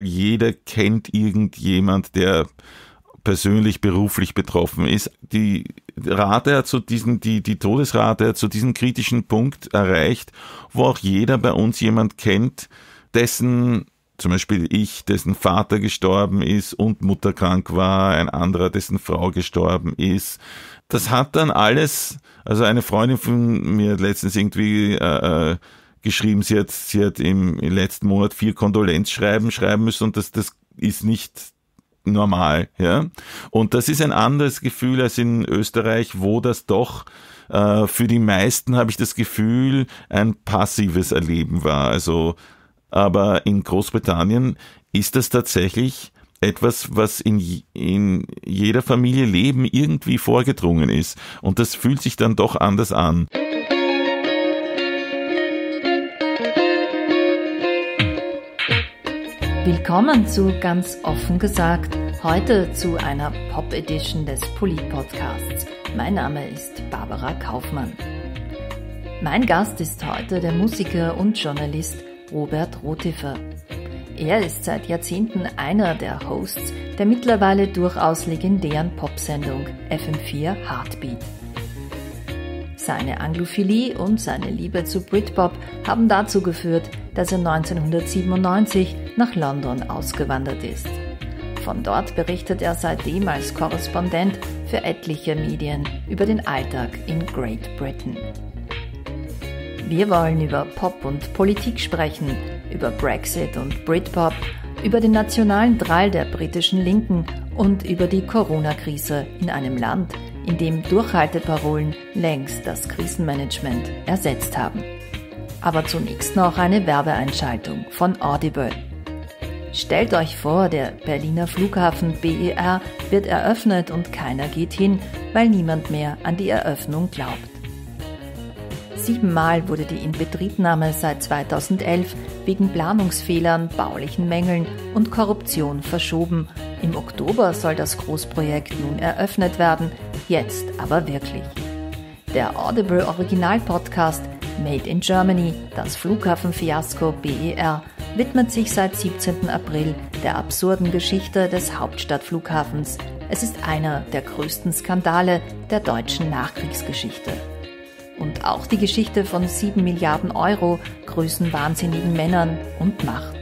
Jeder kennt irgendjemand, der persönlich beruflich betroffen ist. Die Rate hat so diesen, die, die Todesrate hat so diesen kritischen Punkt erreicht, wo auch jeder bei uns jemand kennt, dessen zum Beispiel ich, dessen Vater gestorben ist und Mutter krank war, ein anderer, dessen Frau gestorben ist. Das hat dann alles, also eine Freundin von mir hat letztens irgendwie äh, äh geschrieben, sie hat, sie hat im letzten Monat vier Kondolenzschreiben schreiben müssen und das, das ist nicht normal, ja. Und das ist ein anderes Gefühl als in Österreich, wo das doch äh, für die meisten habe ich das Gefühl ein passives Erleben war. Also, aber in Großbritannien ist das tatsächlich etwas, was in, in jeder Familie Leben irgendwie vorgedrungen ist. Und das fühlt sich dann doch anders an. Willkommen zu Ganz offen gesagt, heute zu einer Pop-Edition des Polit-Podcasts. Mein Name ist Barbara Kaufmann. Mein Gast ist heute der Musiker und Journalist Robert Rotifer. Er ist seit Jahrzehnten einer der Hosts der mittlerweile durchaus legendären Popsendung FM4 Heartbeat. Seine Anglophilie und seine Liebe zu Britpop haben dazu geführt, dass er 1997 nach London ausgewandert ist. Von dort berichtet er seitdem als Korrespondent für etliche Medien über den Alltag in Great Britain. Wir wollen über Pop und Politik sprechen, über Brexit und Britpop, über den nationalen Drall der britischen Linken und über die Corona-Krise in einem Land, in dem Durchhalteparolen längst das Krisenmanagement ersetzt haben. Aber zunächst noch eine Werbeeinschaltung von Audible. Stellt euch vor, der Berliner Flughafen BER wird eröffnet und keiner geht hin, weil niemand mehr an die Eröffnung glaubt. Siebenmal wurde die Inbetriebnahme seit 2011 wegen Planungsfehlern, baulichen Mängeln und Korruption verschoben. Im Oktober soll das Großprojekt nun eröffnet werden, Jetzt aber wirklich. Der Audible Original Podcast Made in Germany, das Flughafenfiasko BER, widmet sich seit 17. April der absurden Geschichte des Hauptstadtflughafens. Es ist einer der größten Skandale der deutschen Nachkriegsgeschichte. Und auch die Geschichte von 7 Milliarden Euro, Größenwahnsinnigen Männern und Macht.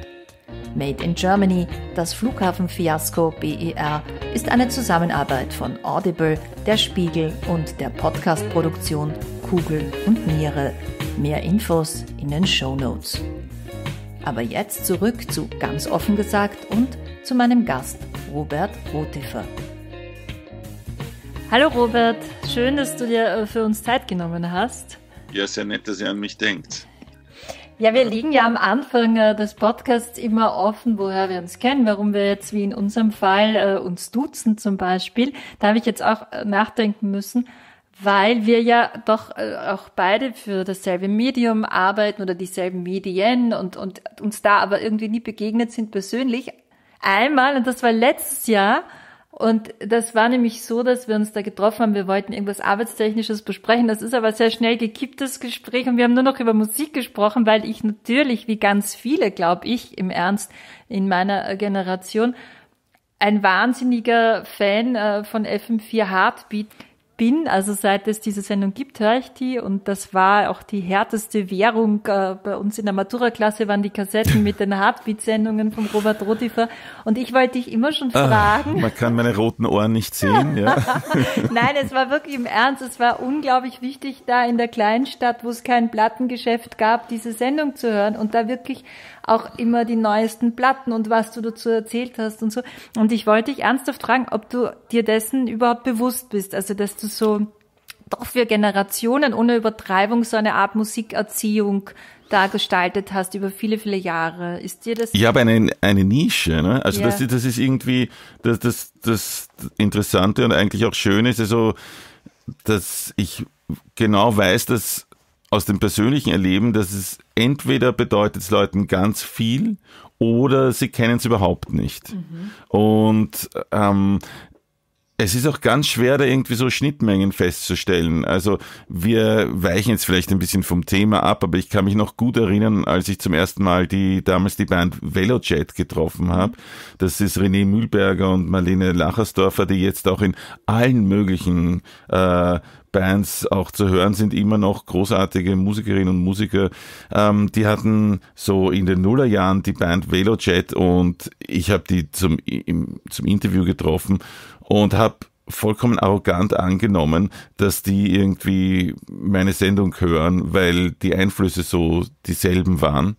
Made in Germany, das Flughafenfiasko BER ist eine Zusammenarbeit von Audible, der Spiegel und der Podcastproduktion Kugel und Niere. Mehr Infos in den Show Notes. Aber jetzt zurück zu ganz offen gesagt und zu meinem Gast Robert Rotifer. Hallo Robert, schön, dass du dir äh, für uns Zeit genommen hast. Ja, sehr nett, dass ihr an mich denkt. Ja, wir legen ja am Anfang äh, des Podcasts immer offen, woher wir uns kennen, warum wir jetzt wie in unserem Fall äh, uns duzen zum Beispiel. Da habe ich jetzt auch äh, nachdenken müssen, weil wir ja doch äh, auch beide für dasselbe Medium arbeiten oder dieselben Medien und, und uns da aber irgendwie nie begegnet sind persönlich. Einmal, und das war letztes Jahr, und das war nämlich so, dass wir uns da getroffen haben. Wir wollten irgendwas Arbeitstechnisches besprechen. Das ist aber sehr schnell gekipptes Gespräch und wir haben nur noch über Musik gesprochen, weil ich natürlich, wie ganz viele, glaube ich, im Ernst in meiner äh, Generation, ein wahnsinniger Fan äh, von FM4 Heartbeat bin. Also seit es diese Sendung gibt, höre ich die und das war auch die härteste Währung. äh, Bei uns in der Matura-Klasse waren die Kassetten mit den hardbeat sendungen von Robert Rotifer und ich wollte dich immer schon ah, fragen. Ach, man kann meine roten Ohren nicht sehen, ja. Nein, es war wirklich im Ernst. Es war unglaublich wichtig, da in der Kleinstadt, wo es kein Plattengeschäft gab, diese Sendung zu hören und da wirklich auch immer die neuesten Platten und was du dazu erzählt hast und so. Und ich wollte dich ernsthaft fragen, ob du dir dessen überhaupt bewusst bist, also dass du so doch für Generationen ohne Übertreibung so eine Art Musikerziehung da gestaltet hast über viele, viele Jahre. Ist dir das? Ich habe eine, eine Nische, ne? Also ja. das, das ist irgendwie das, das, das Interessante und eigentlich auch Schöne ist also, dass ich genau weiß, dass aus dem persönlichen Erleben, dass es entweder bedeutet es Leuten ganz viel oder sie kennen es überhaupt nicht. Mhm. Und ähm, es ist auch ganz schwer, da irgendwie so Schnittmengen festzustellen. Also wir weichen jetzt vielleicht ein bisschen vom Thema ab, aber ich kann mich noch gut erinnern, als ich zum ersten Mal die damals die Band Velojet getroffen habe. Das ist René Mühlberger und Marlene Lachersdorfer, die jetzt auch in allen möglichen äh, Bands auch zu hören sind immer noch großartige Musikerinnen und Musiker. Ähm, die hatten so in den Nullerjahren die Band Velojet und ich habe die zum, im, zum Interview getroffen und habe vollkommen arrogant angenommen, dass die irgendwie meine Sendung hören, weil die Einflüsse so dieselben waren.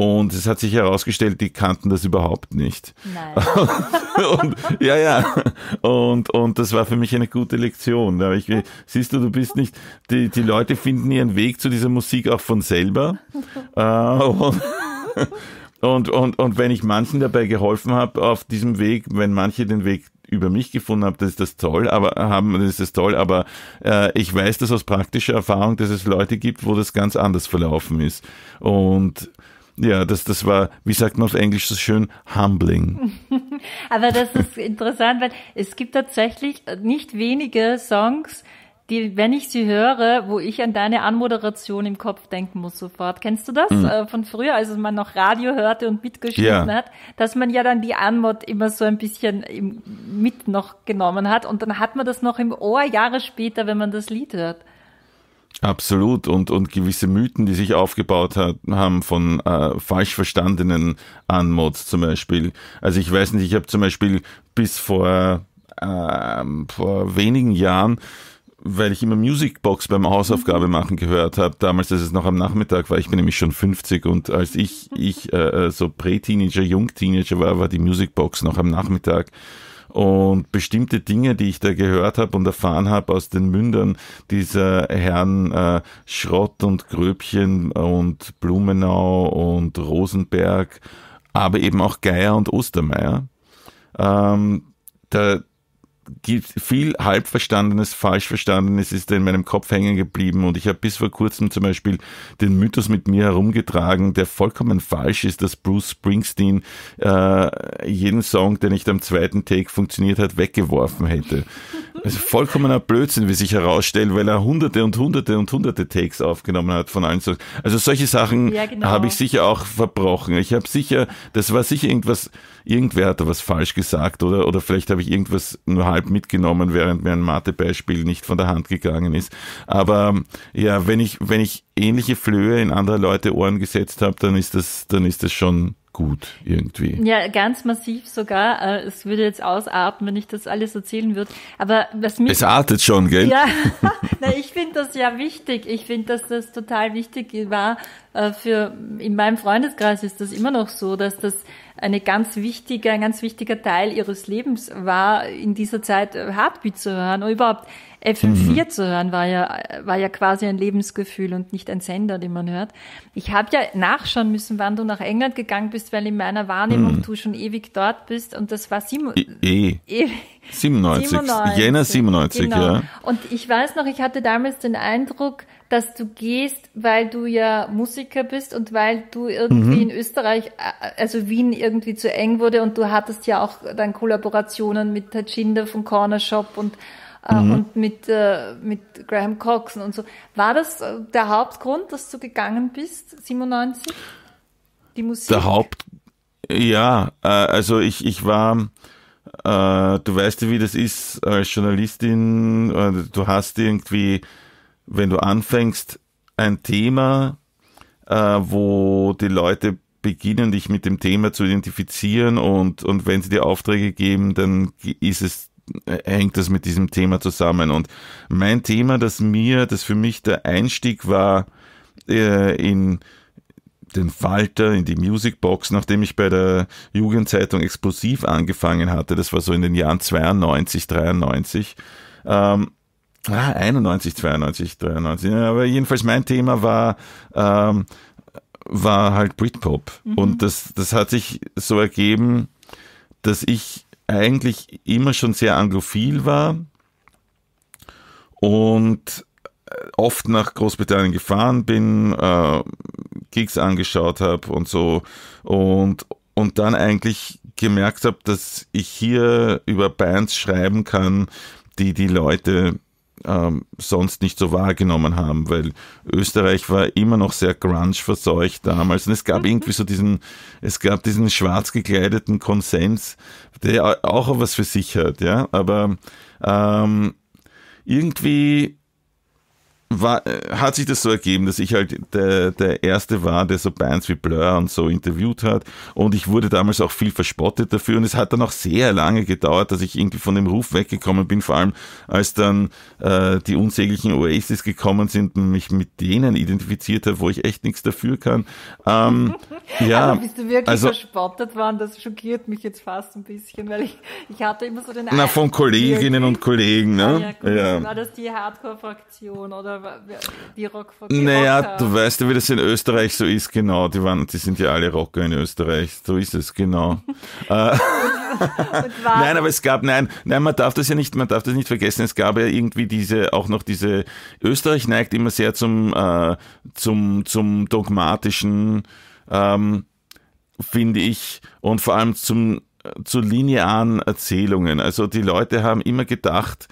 Und es hat sich herausgestellt, die kannten das überhaupt nicht. Nein. und, ja, ja. Und, und das war für mich eine gute Lektion. Da ich, siehst du, du bist nicht, die, die Leute finden ihren Weg zu dieser Musik auch von selber. Äh, und, und, und, und wenn ich manchen dabei geholfen habe auf diesem Weg, wenn manche den Weg über mich gefunden habe, das ist das toll, aber haben, das ist das toll, aber äh, ich weiß das aus praktischer Erfahrung, dass es Leute gibt, wo das ganz anders verlaufen ist. Und ja, das, das war, wie sagt man auf Englisch so schön, humbling. Aber das ist interessant, weil es gibt tatsächlich nicht wenige Songs, die, wenn ich sie höre, wo ich an deine Anmoderation im Kopf denken muss sofort. Kennst du das mhm. Äh, von früher, als man noch Radio hörte und mitgeschrieben ja. hat, dass man ja dann die Anmod immer so ein bisschen mit noch genommen hat und dann hat man das noch im Ohr Jahre später, wenn man das Lied hört. Absolut und, und gewisse Mythen, die sich aufgebaut hat, haben von äh, falsch verstandenen Anmods zum Beispiel. Also ich weiß nicht, ich habe zum Beispiel bis vor, äh, vor wenigen Jahren weil ich immer Musicbox beim Hausaufgabe mhm. machen gehört habe, damals, als es noch am Nachmittag war, ich bin nämlich schon 50 und als ich, mhm. ich äh, äh, so Prä-Teenager, Jung-Teenager war, war die Musicbox noch am Nachmittag und bestimmte Dinge, die ich da gehört habe und erfahren habe aus den Mündern dieser Herren äh, Schrott und Gröbchen und Blumenau und Rosenberg, aber eben auch Geier und Ostermeier, ähm, da, viel halbverstandenes, falsch verstandenes ist in meinem Kopf hängen geblieben und ich habe bis vor kurzem zum Beispiel den Mythos mit mir herumgetragen, der vollkommen falsch ist, dass Bruce Springsteen äh, jeden Song, der nicht am zweiten Take funktioniert hat, weggeworfen hätte. Also vollkommener Blödsinn, wie sich herausstellt, weil er hunderte und hunderte und hunderte Takes aufgenommen hat von allen Songs. Also solche Sachen ja, genau. habe ich sicher auch verbrochen. Ich habe sicher, das war sicher irgendwas, irgendwer hat da was falsch gesagt oder, oder vielleicht habe ich irgendwas nur halb halb mitgenommen, während mir ein Mathebeispiel nicht von der Hand gegangen ist. Aber ja, wenn ich, wenn ich ähnliche Flöhe in andere Leute Ohren gesetzt habe, dann ist das, dann ist das schon gut irgendwie. Ja, ganz massiv sogar. Äh, es würde jetzt ausarten, wenn ich das alles erzählen würde. Aber was mich. Es artet schon, gell? Ja, na, ich finde das ja wichtig. Ich finde, dass das total wichtig war äh, für, in meinem Freundeskreis ist das immer noch so, dass das eine ganz wichtige, ein ganz wichtiger Teil ihres Lebens war, in dieser Zeit äh, Heartbeat zu hören oder überhaupt FM4 mhm. zu hören, war ja, war ja quasi ein Lebensgefühl und nicht ein Sender, den man hört. Ich habe ja nachschauen müssen, wann du nach England gegangen bist, weil in meiner Wahrnehmung mhm. du schon ewig dort bist und das war sieben, e e 97. 97. Jänner 97, genau. ja. Und ich weiß noch, ich hatte damals den Eindruck, dass du gehst, weil du ja Musiker bist und weil du irgendwie mhm. in Österreich, äh, also Wien irgendwie zu eng wurde und du hattest ja auch dann Kollaborationen mit Tajinder von Corner Shop und äh, mhm. und mit, äh, mit Graham Coxon und so. War das äh, der Hauptgrund, dass du gegangen bist, 97? Die Musik? Der Haupt, ja, äh, also ich, ich war, äh, du weißt ja, wie das ist als Journalistin, du hast irgendwie wenn du anfängst, ein Thema, äh, wo die Leute beginnen, dich mit dem Thema zu identifizieren und, und wenn sie dir Aufträge geben, dann ist es, äh, hängt das mit diesem Thema zusammen. Und mein Thema, das mir, das für mich der Einstieg war äh, in den Falter, in die Musicbox, nachdem ich bei der Jugendzeitung Explosiv angefangen hatte, das war so in den Jahren 92, 93, ähm, Ah, 91, 92, 93. Aber jedenfalls mein Thema war, ähm, war halt Britpop. Mhm. Und das, das hat sich so ergeben, dass ich eigentlich immer schon sehr anglophil war und äh, oft nach Großbritannien gefahren bin, äh, Gigs angeschaut habe und so und, und dann eigentlich gemerkt habe, dass ich hier über Bands schreiben kann, die die Leute ähm, sonst nicht so wahrgenommen haben, weil Österreich war immer noch sehr grunge verseucht damals und es gab mhm. irgendwie so diesen, es gab diesen schwarz gekleideten Konsens, der auch was für sich hat, ja, aber ähm, irgendwie war, hat sich das so ergeben, dass ich halt der, der Erste war, der so Bands wie Blur und so interviewt hat. Und ich wurde damals auch viel verspottet dafür. Und es hat dann auch sehr lange gedauert, dass ich irgendwie von dem Ruf weggekommen bin. Vor allem, als dann äh, die unsäglichen Oasis gekommen sind und mich mit denen identifiziert habe, wo ich echt nichts dafür kann. Ähm, ja, also bist du wirklich also, verspottet worden? Das schockiert mich jetzt fast ein bisschen, weil ich, ich hatte immer so den... Na, von Kolleginnen und Kollegen, ne? Ah ja, gut, ja. War das die Hardcore-Fraktion oder oder Rock die Naja, Rocker. du weißt ja, wie das in Österreich so ist, genau. Die, waren, die sind ja alle Rocker in Österreich, so ist es, genau. Äh, nein, aber es gab, nein, nein, man darf das ja nicht, man darf das nicht vergessen. Es gab ja irgendwie diese, auch noch diese, Österreich neigt immer sehr zum, äh, zum, zum dogmatischen, ähm, finde ich, und vor allem zum, äh, zu linearen Erzählungen. Also die Leute haben immer gedacht,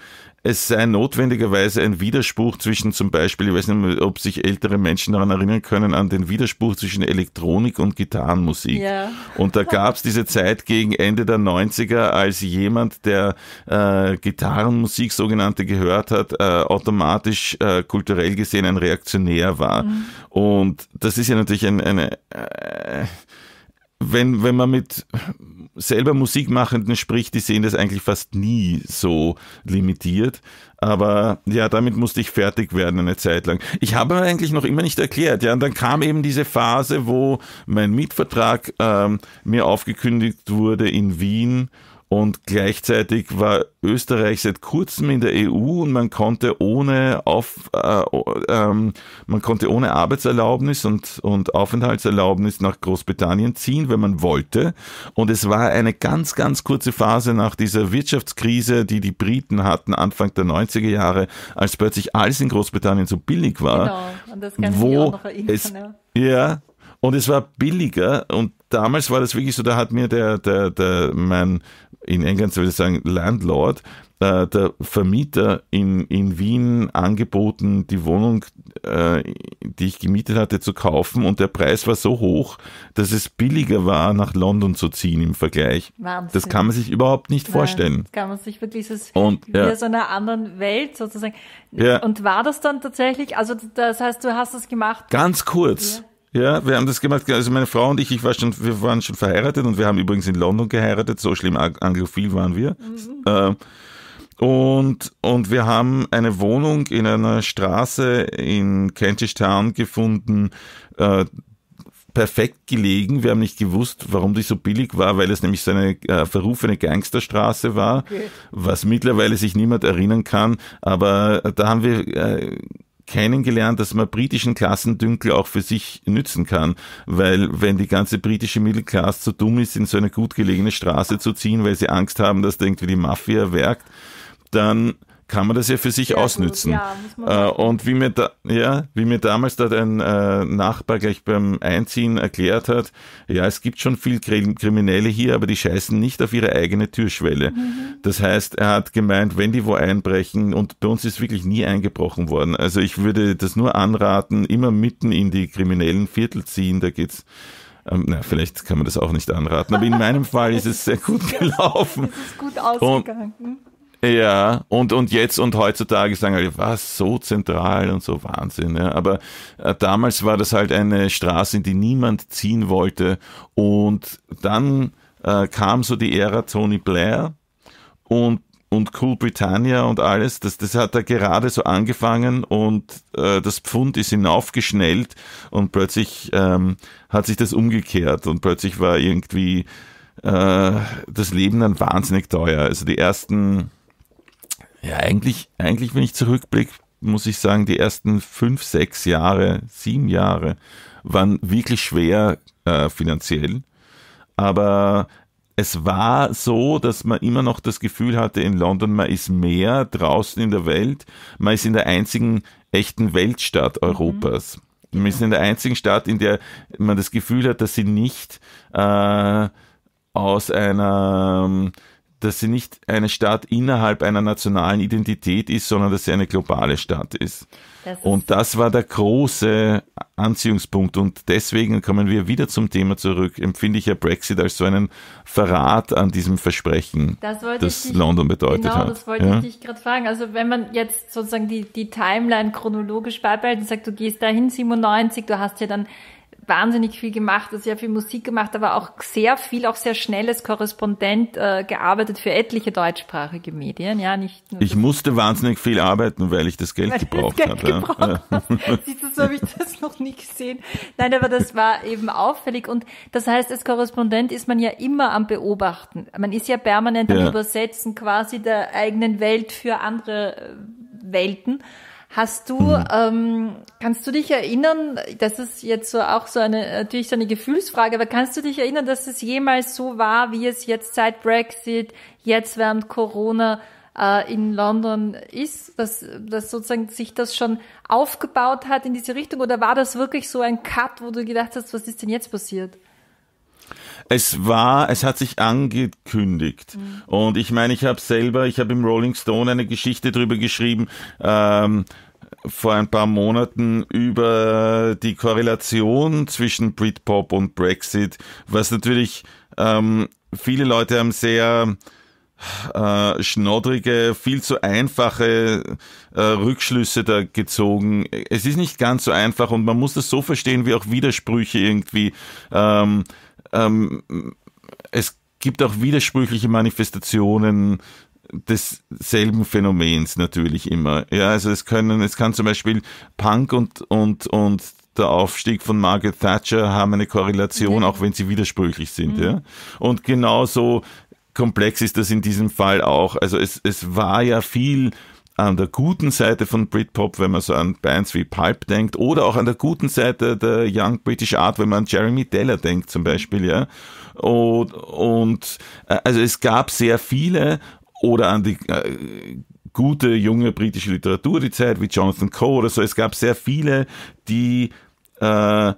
es sei notwendigerweise ein Widerspruch zwischen zum Beispiel, ich weiß nicht, ob sich ältere Menschen daran erinnern können, an den Widerspruch zwischen Elektronik und Gitarrenmusik. Ja. Und da gab es diese Zeit gegen Ende der 90er, als jemand, der äh, Gitarrenmusik sogenannte gehört hat, äh, automatisch äh, kulturell gesehen ein Reaktionär war. Mhm. Und das ist ja natürlich ein, eine... Äh, wenn, wenn man mit selber Musikmachenden spricht, die sehen das eigentlich fast nie so limitiert. Aber ja, damit musste ich fertig werden eine Zeit lang. Ich habe eigentlich noch immer nicht erklärt. Ja, und dann kam eben diese Phase, wo mein Mietvertrag ähm, mir aufgekündigt wurde in Wien und gleichzeitig war Österreich seit kurzem in der EU und man konnte ohne, Auf, äh, ähm, man konnte ohne Arbeitserlaubnis und, und Aufenthaltserlaubnis nach Großbritannien ziehen, wenn man wollte. Und es war eine ganz, ganz kurze Phase nach dieser Wirtschaftskrise, die die Briten hatten, Anfang der 90er Jahre, als plötzlich alles in Großbritannien so billig war. Genau, und das kann wo ich auch noch erinnern. Es, ja, und es war billiger und damals war das wirklich so, da hat mir der, der, der mein, in England würde ich sagen, Landlord, äh, der Vermieter in, in Wien angeboten, die Wohnung, äh, die ich gemietet hatte, zu kaufen. Und der Preis war so hoch, dass es billiger war, nach London zu ziehen im Vergleich. Wahnsinn. Das kann man sich überhaupt nicht Nein, vorstellen. Das kann man sich wirklich, das ist und, ja. so einer anderen Welt sozusagen. Ja. Und war das dann tatsächlich, also das heißt, du hast das gemacht? Ganz kurz. Ja. Ja, wir haben das gemacht. Also meine Frau und ich, ich war schon, wir waren schon verheiratet und wir haben übrigens in London geheiratet. So schlimm anglophil waren wir. Mhm. Äh, und, und wir haben eine Wohnung in einer Straße in Kentish Town gefunden, äh, perfekt gelegen. Wir haben nicht gewusst, warum die so billig war, weil es nämlich so eine äh, verrufene Gangsterstraße war, okay. was mittlerweile sich niemand erinnern kann. Aber da haben wir äh, kennengelernt, dass man britischen Klassendünkel auch für sich nützen kann. Weil wenn die ganze britische Mittelklasse so dumm ist, in so eine gut gelegene Straße zu ziehen, weil sie Angst haben, dass da irgendwie die Mafia werkt, dann kann man das ja für sich Sehr ausnützen. Gut, ja, äh, und wie mir, da, ja, wie mir damals da dein äh, Nachbar gleich beim Einziehen erklärt hat, ja, es gibt schon viel Kriminelle hier, aber die scheißen nicht auf ihre eigene Türschwelle. Mhm. Das heißt, er hat gemeint, wenn die wo einbrechen, und bei uns ist wirklich nie eingebrochen worden. Also ich würde das nur anraten, immer mitten in die kriminellen Viertel ziehen, da geht's ähm, na, vielleicht kann man das auch nicht anraten, aber in meinem Fall ist es sehr gut gelaufen. Es ist gut ausgegangen. Und ja, und, und jetzt und heutzutage sagen alle, was so zentral und so Wahnsinn. Ja. Aber äh, damals war das halt eine Straße, in die niemand ziehen wollte. Und dann äh, kam so die Ära Tony Blair und und Cool Britannia und alles, das, das hat da gerade so angefangen und äh, das Pfund ist hinaufgeschnellt und plötzlich ähm, hat sich das umgekehrt und plötzlich war irgendwie äh, das Leben dann wahnsinnig teuer. Also die ersten ja, eigentlich, eigentlich, wenn ich zurückblicke, muss ich sagen, die ersten fünf, sechs Jahre, sieben Jahre waren wirklich schwer äh, finanziell. Aber es war so, dass man immer noch das Gefühl hatte, in London, man ist mehr draußen in der Welt, man ist in der einzigen echten Weltstadt mhm. Europas. Mhm. Man ist in der einzigen Stadt, in der man das Gefühl hat, dass sie nicht äh, aus einer ähm, dass sie nicht eine Stadt innerhalb einer nationalen Identität ist, sondern dass sie eine globale Stadt ist. Das und das war der große Anziehungspunkt. Und deswegen kommen wir wieder zum Thema zurück. Empfinde ich ja Brexit als so einen Verrat an diesem Versprechen, das, das dich, London bedeutet genau, hat. Genau, das wollte ja? ich dich gerade fragen. Also wenn man jetzt sozusagen die, die Timeline chronologisch beibehält und sagt, du gehst dahin 97, du hast ja dann wahnsinnig viel gemacht, sehr viel Musik gemacht, aber auch sehr viel, auch sehr schnell als Korrespondent äh, gearbeitet für etliche deutschsprachige Medien, ja, nicht nur Ich musste wahnsinnig viel arbeiten, weil ich das Geld weil gebraucht habe. Ja. Ja. Siehst du, so habe ich das noch nie gesehen. Nein, aber das war eben auffällig und das heißt, als Korrespondent ist man ja immer am Beobachten. Man ist ja permanent ja. am Übersetzen quasi der eigenen Welt für andere äh, Welten. Hast du, mhm. ähm, kannst du dich erinnern, das ist jetzt so auch so eine, natürlich so eine Gefühlsfrage, aber kannst du dich erinnern, dass es jemals so war, wie es jetzt seit Brexit, jetzt während Corona äh, in London ist, dass, dass sozusagen sich das schon aufgebaut hat in diese Richtung oder war das wirklich so ein Cut, wo du gedacht hast, was ist denn jetzt passiert? Es war, es hat sich angekündigt. Mhm. Und ich meine, ich habe selber, ich habe im Rolling Stone eine Geschichte drüber geschrieben, ähm, vor ein paar Monaten über die Korrelation zwischen Britpop und Brexit, was natürlich ähm, viele Leute haben sehr äh, schnoddrige, viel zu einfache äh, Rückschlüsse da gezogen. Es ist nicht ganz so einfach und man muss das so verstehen, wie auch Widersprüche irgendwie ähm, ähm, es gibt auch widersprüchliche Manifestationen desselben Phänomens natürlich immer. Ja, also es können, es kann zum Beispiel Punk und, und, und der Aufstieg von Margaret Thatcher haben eine Korrelation, mhm. auch wenn sie widersprüchlich sind. Mhm. Ja? Und genauso komplex ist das in diesem Fall auch. Also es, es war ja viel an der guten Seite von Britpop, wenn man so an Bands wie Pulp denkt, oder auch an der guten Seite der Young British Art, wenn man an Jeremy Deller denkt zum Beispiel, ja. Und, und äh, also es gab sehr viele oder an die äh, gute junge britische Literatur die Zeit wie Jonathan Coe oder so. Es gab sehr viele, die äh,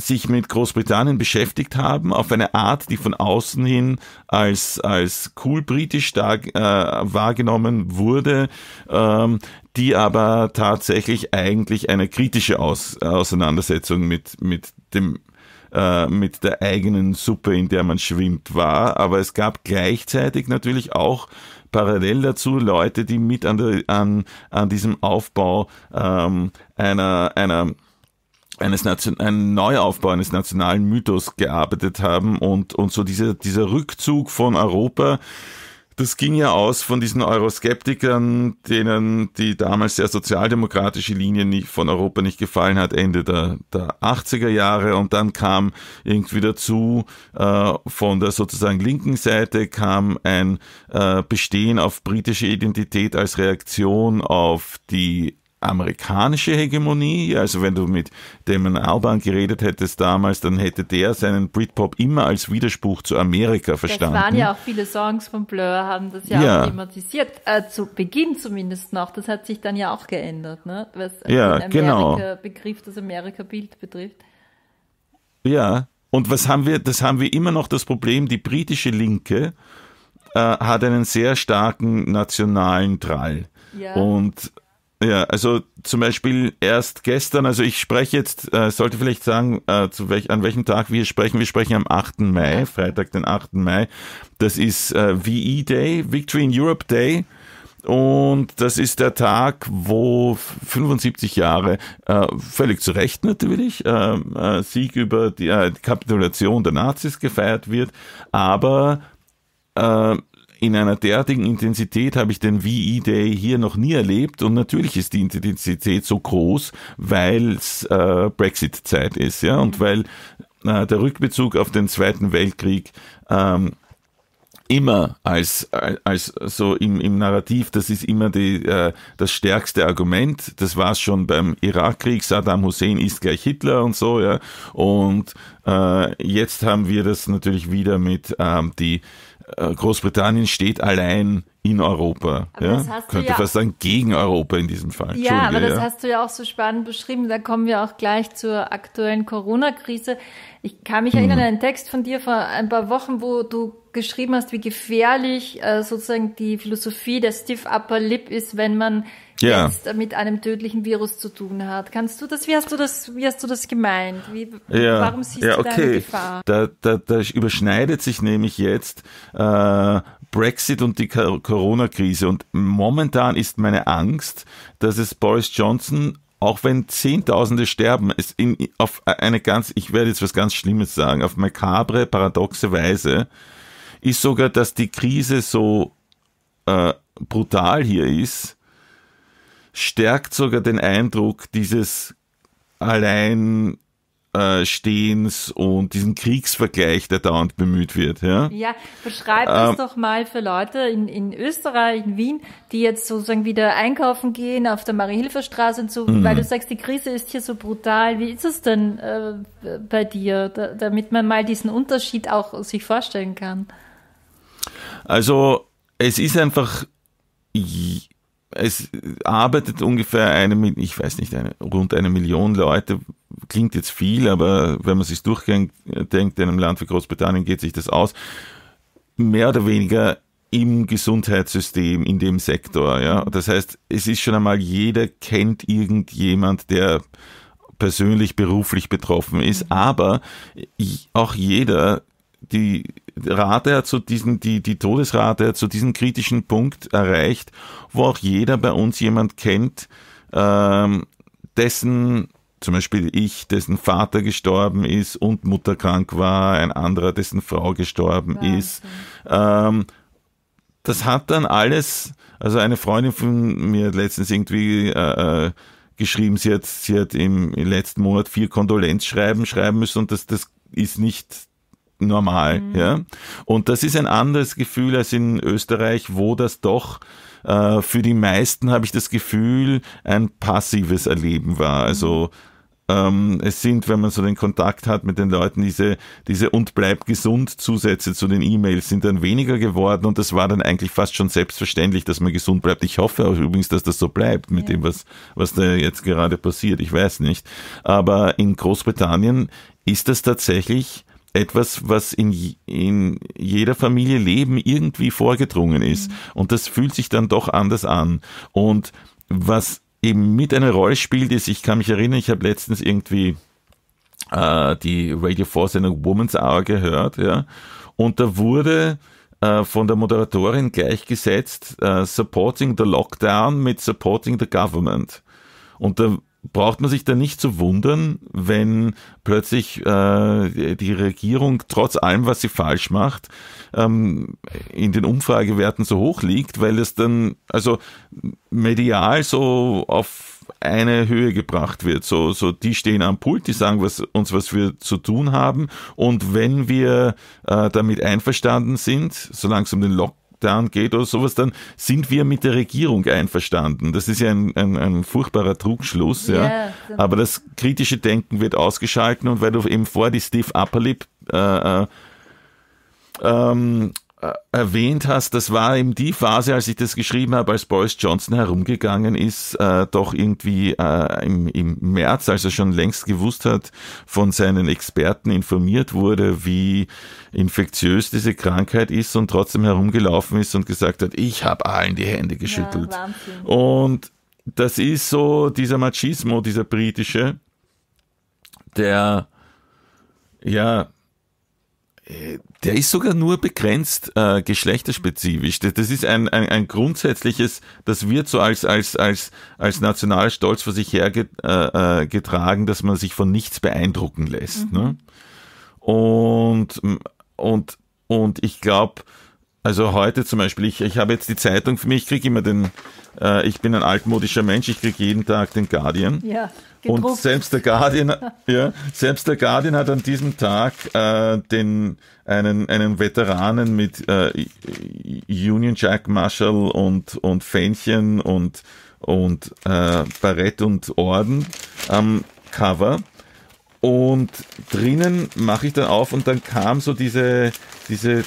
sich mit Großbritannien beschäftigt haben, auf eine Art, die von außen hin als, als cool britisch da, äh, wahrgenommen wurde, ähm, die aber tatsächlich eigentlich eine kritische Aus, Auseinandersetzung mit, mit dem äh, mit der eigenen Suppe, in der man schwimmt, war. Aber es gab gleichzeitig natürlich auch parallel dazu Leute, die mit an, der, an, an diesem Aufbau ähm, einer, einer eines Nation ein Neuaufbau eines nationalen Mythos gearbeitet haben und, und so dieser, dieser Rückzug von Europa, das ging ja aus von diesen Euroskeptikern, denen die damals sehr sozialdemokratische Linie nicht, von Europa nicht gefallen hat, Ende der, der 80er Jahre. Und dann kam irgendwie dazu, äh, von der sozusagen linken Seite kam ein äh, Bestehen auf britische Identität als Reaktion auf die amerikanische Hegemonie. Also wenn du mit Damon Alban geredet hättest damals, dann hätte der seinen Britpop immer als Widerspruch zu Amerika verstanden. Das waren ja auch viele Songs von Blur, haben das ja, ja. auch thematisiert, äh, zu Beginn zumindest noch. Das hat sich dann ja auch geändert, ne? was äh, ja, den genau. Begriff, das Amerika-Bild betrifft. Ja, und was haben wir, das haben wir immer noch das Problem, die britische Linke äh, hat einen sehr starken nationalen Drall. Ja. Und ja, also zum Beispiel erst gestern, also ich spreche jetzt, äh, sollte vielleicht sagen, äh, zu welch, an welchem Tag wir sprechen. Wir sprechen am 8. Mai, Freitag, den 8. Mai. Das ist äh, VE Day, Victory in Europe Day. Und das ist der Tag, wo 75 Jahre, äh, völlig zu Recht natürlich, äh, äh Sieg über die, äh, Kapitulation der Nazis gefeiert wird. Aber äh, in einer derartigen Intensität habe ich den VE Day hier noch nie erlebt und natürlich ist die Intensität so groß, weil es äh, Brexit-Zeit ist, ja, und mhm. weil äh, der Rückbezug auf den Zweiten Weltkrieg ähm, immer als, als so im, im Narrativ, das ist immer die, äh, das stärkste Argument. Das war es schon beim Irakkrieg, Saddam Hussein ist gleich Hitler und so, ja. Und äh, jetzt haben wir das natürlich wieder mit ähm, die äh, Großbritannien steht allein in Europa. Ja? das hast Könnte ja fast sagen, gegen Europa in diesem Fall. Ja, aber das ja. hast du ja auch so spannend beschrieben. Da kommen wir auch gleich zur aktuellen Corona-Krise. Ich kann mich erinnern mhm. an einen Text von dir vor ein paar Wochen, wo du geschrieben hast, wie gefährlich äh, sozusagen die Philosophie der Stiff Upper Lip ist, wenn man ja. jetzt mit einem tödlichen Virus zu tun hat. Kannst du das, wie hast du das, wie hast du das gemeint? Wie, ja. Warum siehst ja, du okay. eine Gefahr? Da, da, da überschneidet sich nämlich jetzt äh, Brexit und die Corona-Krise. Und momentan ist meine Angst, dass es Boris Johnson auch wenn Zehntausende sterben, es in, auf eine ganz, ich werde jetzt was ganz Schlimmes sagen, auf makabre, paradoxe Weise, ist sogar, dass die Krise so äh, brutal hier ist, stärkt sogar den Eindruck dieses Alleinstehens äh, und diesen Kriegsvergleich, der dauernd bemüht wird. Ja, ja beschreib das ähm, doch mal für Leute in, in Österreich, in Wien, die jetzt sozusagen wieder einkaufen gehen auf der Marie-Hilfer-Straße und so, mhm. weil du sagst, die Krise ist hier so brutal. Wie ist es denn äh, bei dir, da, damit man mal diesen Unterschied auch sich vorstellen kann? Also, es ist einfach es arbeitet ungefähr eine, ich weiß nicht, eine, rund eine Million Leute. Klingt jetzt viel, aber wenn man sich durchdenkt, in einem Land wie Großbritannien geht sich das aus. Mehr oder weniger im Gesundheitssystem, in dem Sektor. Ja? Das heißt, es ist schon einmal, jeder kennt irgendjemand, der persönlich beruflich betroffen ist, mhm. aber auch jeder die Rate hat so diesen, die, die Todesrate hat so diesen kritischen Punkt erreicht, wo auch jeder bei uns jemand kennt, ähm, dessen zum Beispiel ich, dessen Vater gestorben ist und Mutter krank war, ein anderer, dessen Frau gestorben ja, ist. Ähm, das hat dann alles, also eine Freundin von mir hat letztens irgendwie äh, äh, geschrieben, sie hat, sie hat im, im letzten Monat vier Kondolenzschreiben schreiben müssen und das, das ist nicht normal. Mhm. Ja? Und das ist ein anderes Gefühl als in Österreich, wo das doch äh, für die meisten, habe ich das Gefühl, ein passives Erleben war. Also mhm. ähm, es sind, wenn man so den Kontakt hat mit den Leuten, diese, diese und bleib gesund Zusätze zu den E-Mails sind dann weniger geworden und das war dann eigentlich fast schon selbstverständlich, dass man gesund bleibt. Ich hoffe auch übrigens, dass das so bleibt mit ja. dem, was, was da jetzt gerade passiert. Ich weiß nicht. Aber in Großbritannien ist das tatsächlich etwas, was in, in jeder Familie Leben irgendwie vorgedrungen ist. Mhm. Und das fühlt sich dann doch anders an. Und was eben mit einer Rolle spielt, ist, ich kann mich erinnern, ich habe letztens irgendwie äh, die Radio 4-Sendung Woman's Hour gehört, ja. Und da wurde äh, von der Moderatorin gleichgesetzt, äh, supporting the lockdown mit supporting the government. Und da braucht man sich da nicht zu wundern, wenn plötzlich äh, die Regierung trotz allem, was sie falsch macht, ähm, in den Umfragewerten so hoch liegt, weil es dann also medial so auf eine Höhe gebracht wird. So, so die stehen am Pult, die sagen was, uns, was wir zu tun haben. Und wenn wir äh, damit einverstanden sind, solange es um den Lock Lockdown geht oder sowas, dann sind wir mit der Regierung einverstanden. Das ist ja ein, ein, ein furchtbarer Trugschluss. Ja. Yeah. Genau. Aber das kritische Denken wird ausgeschalten und weil du eben vor die Steve Upperlip äh, äh, ähm, äh, erwähnt hast, das war eben die Phase, als ich das geschrieben habe, als Boris Johnson herumgegangen ist, äh, doch irgendwie äh, im, im März, als er schon längst gewusst hat, von seinen Experten informiert wurde, wie infektiös diese Krankheit ist und trotzdem herumgelaufen ist und gesagt hat, ich habe allen die Hände geschüttelt. Ja, und das ist so dieser Machismo, dieser britische, der ja äh, der ist sogar nur begrenzt äh, geschlechterspezifisch. Das ist ein, ein, ein grundsätzliches, das wird so als, als, als, als Nationalstolz vor sich hergetragen, äh, äh dass man sich von nichts beeindrucken lässt. Mhm. Ne? Und, und, und ich glaube, also heute zum Beispiel, ich, ich habe jetzt die Zeitung für mich, ich kriege immer den, äh, ich bin ein altmodischer Mensch, ich kriege jeden Tag den Guardian. Ja, gedruckt. Und selbst der Guardian, ja, selbst der Guardian hat an diesem Tag äh, den, einen, einen Veteranen mit äh, Union Jack Marshall und, und Fähnchen und, und äh, Barett und Orden am Cover. Und drinnen mache ich dann auf und dann kam so diese, diese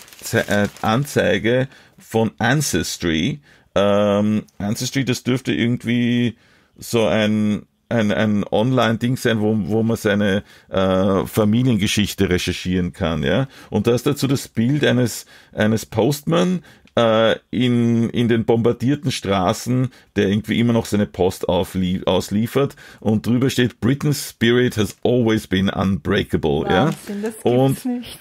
äh, Anzeige von Ancestry. Ähm, Ancestry, das dürfte irgendwie so ein, ein, ein Online-Ding sein, wo, wo man seine äh, Familiengeschichte recherchieren kann, ja. Und da ist dazu das Bild eines, eines Postman, äh, in, in den bombardierten Straßen, der irgendwie immer noch seine Post auflie- ausliefert und drüber steht, Britain's spirit has always been unbreakable. Wahnsinn, ja? das gibt's und, nicht.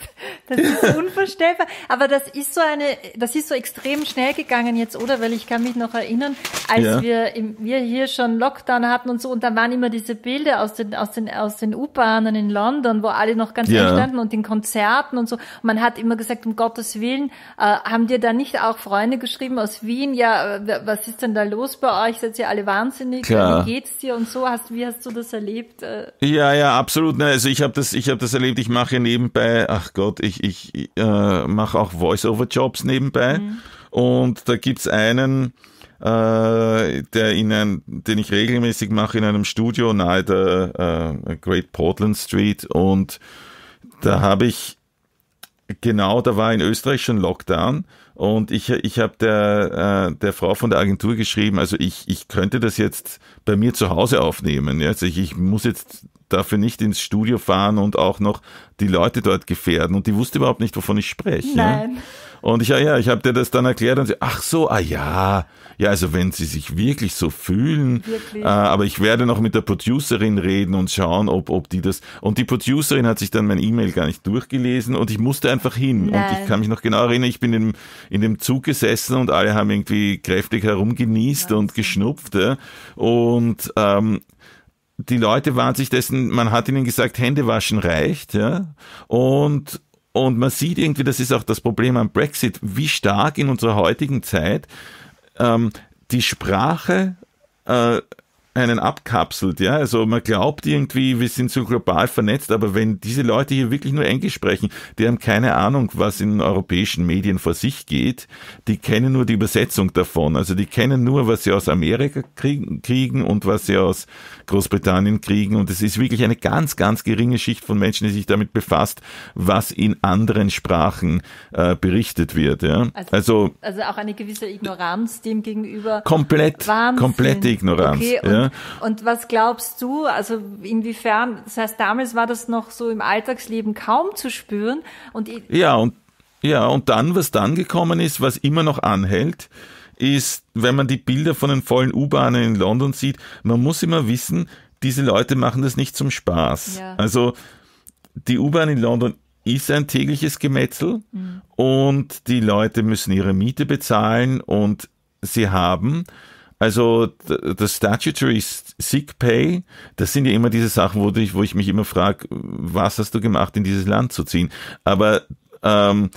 Das ist unvorstellbar. Aber das ist so eine, das ist so extrem schnell gegangen jetzt, oder? Weil ich kann mich noch erinnern, als ja. wir, im, wir hier schon Lockdown hatten und so, und da waren immer diese Bilder aus den, aus den, aus den U-Bahnen in London, wo alle noch ganz ja. standen und den Konzerten und so. man hat immer gesagt, um Gottes Willen, äh, haben dir da nicht auch Freunde geschrieben aus Wien, ja, äh, was ist denn da los bei euch? Seid ihr alle wahnsinnig? Klar. Wie geht's dir und so? Hast, wie hast du das erlebt? Äh? Ja, ja, absolut. Also ich habe das, ich das erlebt. Ich mache nebenbei, ach Gott, ich, ich äh, mache auch Voice-over-Jobs nebenbei. Mhm. Und da gibt es einen, äh, der in ein, den ich regelmäßig mache in einem Studio nahe der äh, Great Portland Street. Und da habe ich genau, da war in Österreich schon Lockdown und ich, ich habe der, äh, der Frau von der Agentur geschrieben, also ich, ich könnte das jetzt bei mir zu Hause aufnehmen. Also ich, ich muss jetzt dafür nicht ins Studio fahren und auch noch die Leute dort gefährden. Und die wusste überhaupt nicht, wovon ich spreche. Nein. Ja? Und ich, ja, ja, ich habe dir das dann erklärt und sie, ach so, ah ja, ja, also wenn sie sich wirklich so fühlen, wirklich? Äh, aber ich werde noch mit der Producerin reden und schauen, ob, ob die das. Und die Producerin hat sich dann mein E-Mail gar nicht durchgelesen und ich musste einfach hin. Nein. Und ich kann mich noch genau erinnern, ich bin in, in dem Zug gesessen und alle haben irgendwie kräftig herumgenießt Wahnsinn. und geschnupft. Ja? Und ähm, die Leute waren sich dessen, man hat ihnen gesagt, Hände waschen reicht, ja. Und und man sieht irgendwie, das ist auch das Problem am Brexit, wie stark in unserer heutigen Zeit ähm, die Sprache äh, einen abkapselt, ja. Also man glaubt irgendwie, wir sind so global vernetzt, aber wenn diese Leute hier wirklich nur Englisch sprechen, die haben keine Ahnung, was in europäischen Medien vor sich geht, die kennen nur die Übersetzung davon. Also die kennen nur, was sie aus Amerika kriegen, und was sie aus Großbritannien kriegen. Und es ist wirklich eine ganz, ganz geringe Schicht von Menschen, die sich damit befasst, was in anderen Sprachen äh, berichtet wird. Ja? Also, also, also auch eine gewisse Ignoranz dem gegenüber. Komplett, Wahnsinn. komplette Ignoranz. Okay, und was glaubst du, also inwiefern, das heißt, damals war das noch so im Alltagsleben kaum zu spüren. Und ja, und, ja, und dann, was dann gekommen ist, was immer noch anhält, ist, wenn man die Bilder von den vollen U-Bahnen in London sieht, man muss immer wissen, diese Leute machen das nicht zum Spaß. Ja. Also die U-Bahn in London ist ein tägliches Gemetzel mhm. und die Leute müssen ihre Miete bezahlen und sie haben also das Statutory Sick Pay, das sind ja immer diese Sachen, wo ich, wo ich mich immer frage, was hast du gemacht, in dieses Land zu ziehen? Aber ähm,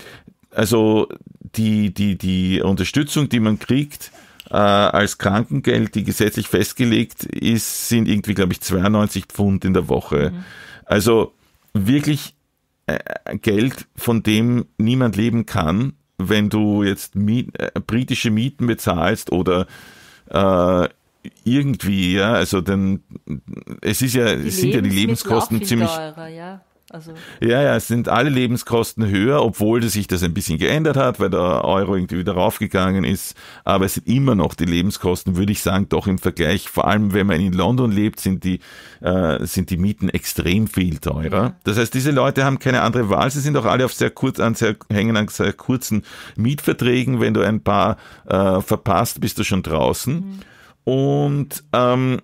also die, die, die Unterstützung, die man kriegt, äh, als Krankengeld, die gesetzlich festgelegt ist, sind irgendwie, glaube ich, 92 Pfund in der Woche. Mhm. Also wirklich äh, Geld, von dem niemand leben kann, wenn du jetzt Miet, äh, britische Mieten bezahlst oder äh, irgendwie, ja, also denn es ist ja, es sind ja die Lebenskosten ziemlich. Teurer, ja. Also ja, ja, es sind alle Lebenskosten höher, obwohl sich das ein bisschen geändert hat, weil der Euro irgendwie wieder raufgegangen ist. Aber es sind immer noch die Lebenskosten, würde ich sagen, doch im Vergleich. Vor allem, wenn man in London lebt, sind die, äh, sind die Mieten extrem viel teurer. Ja. Das heißt, diese Leute haben keine andere Wahl. Sie sind auch alle auf sehr kurz, an sehr, hängen an sehr kurzen Mietverträgen. Wenn du ein paar äh, verpasst, bist du schon draußen. Mhm. Und ähm,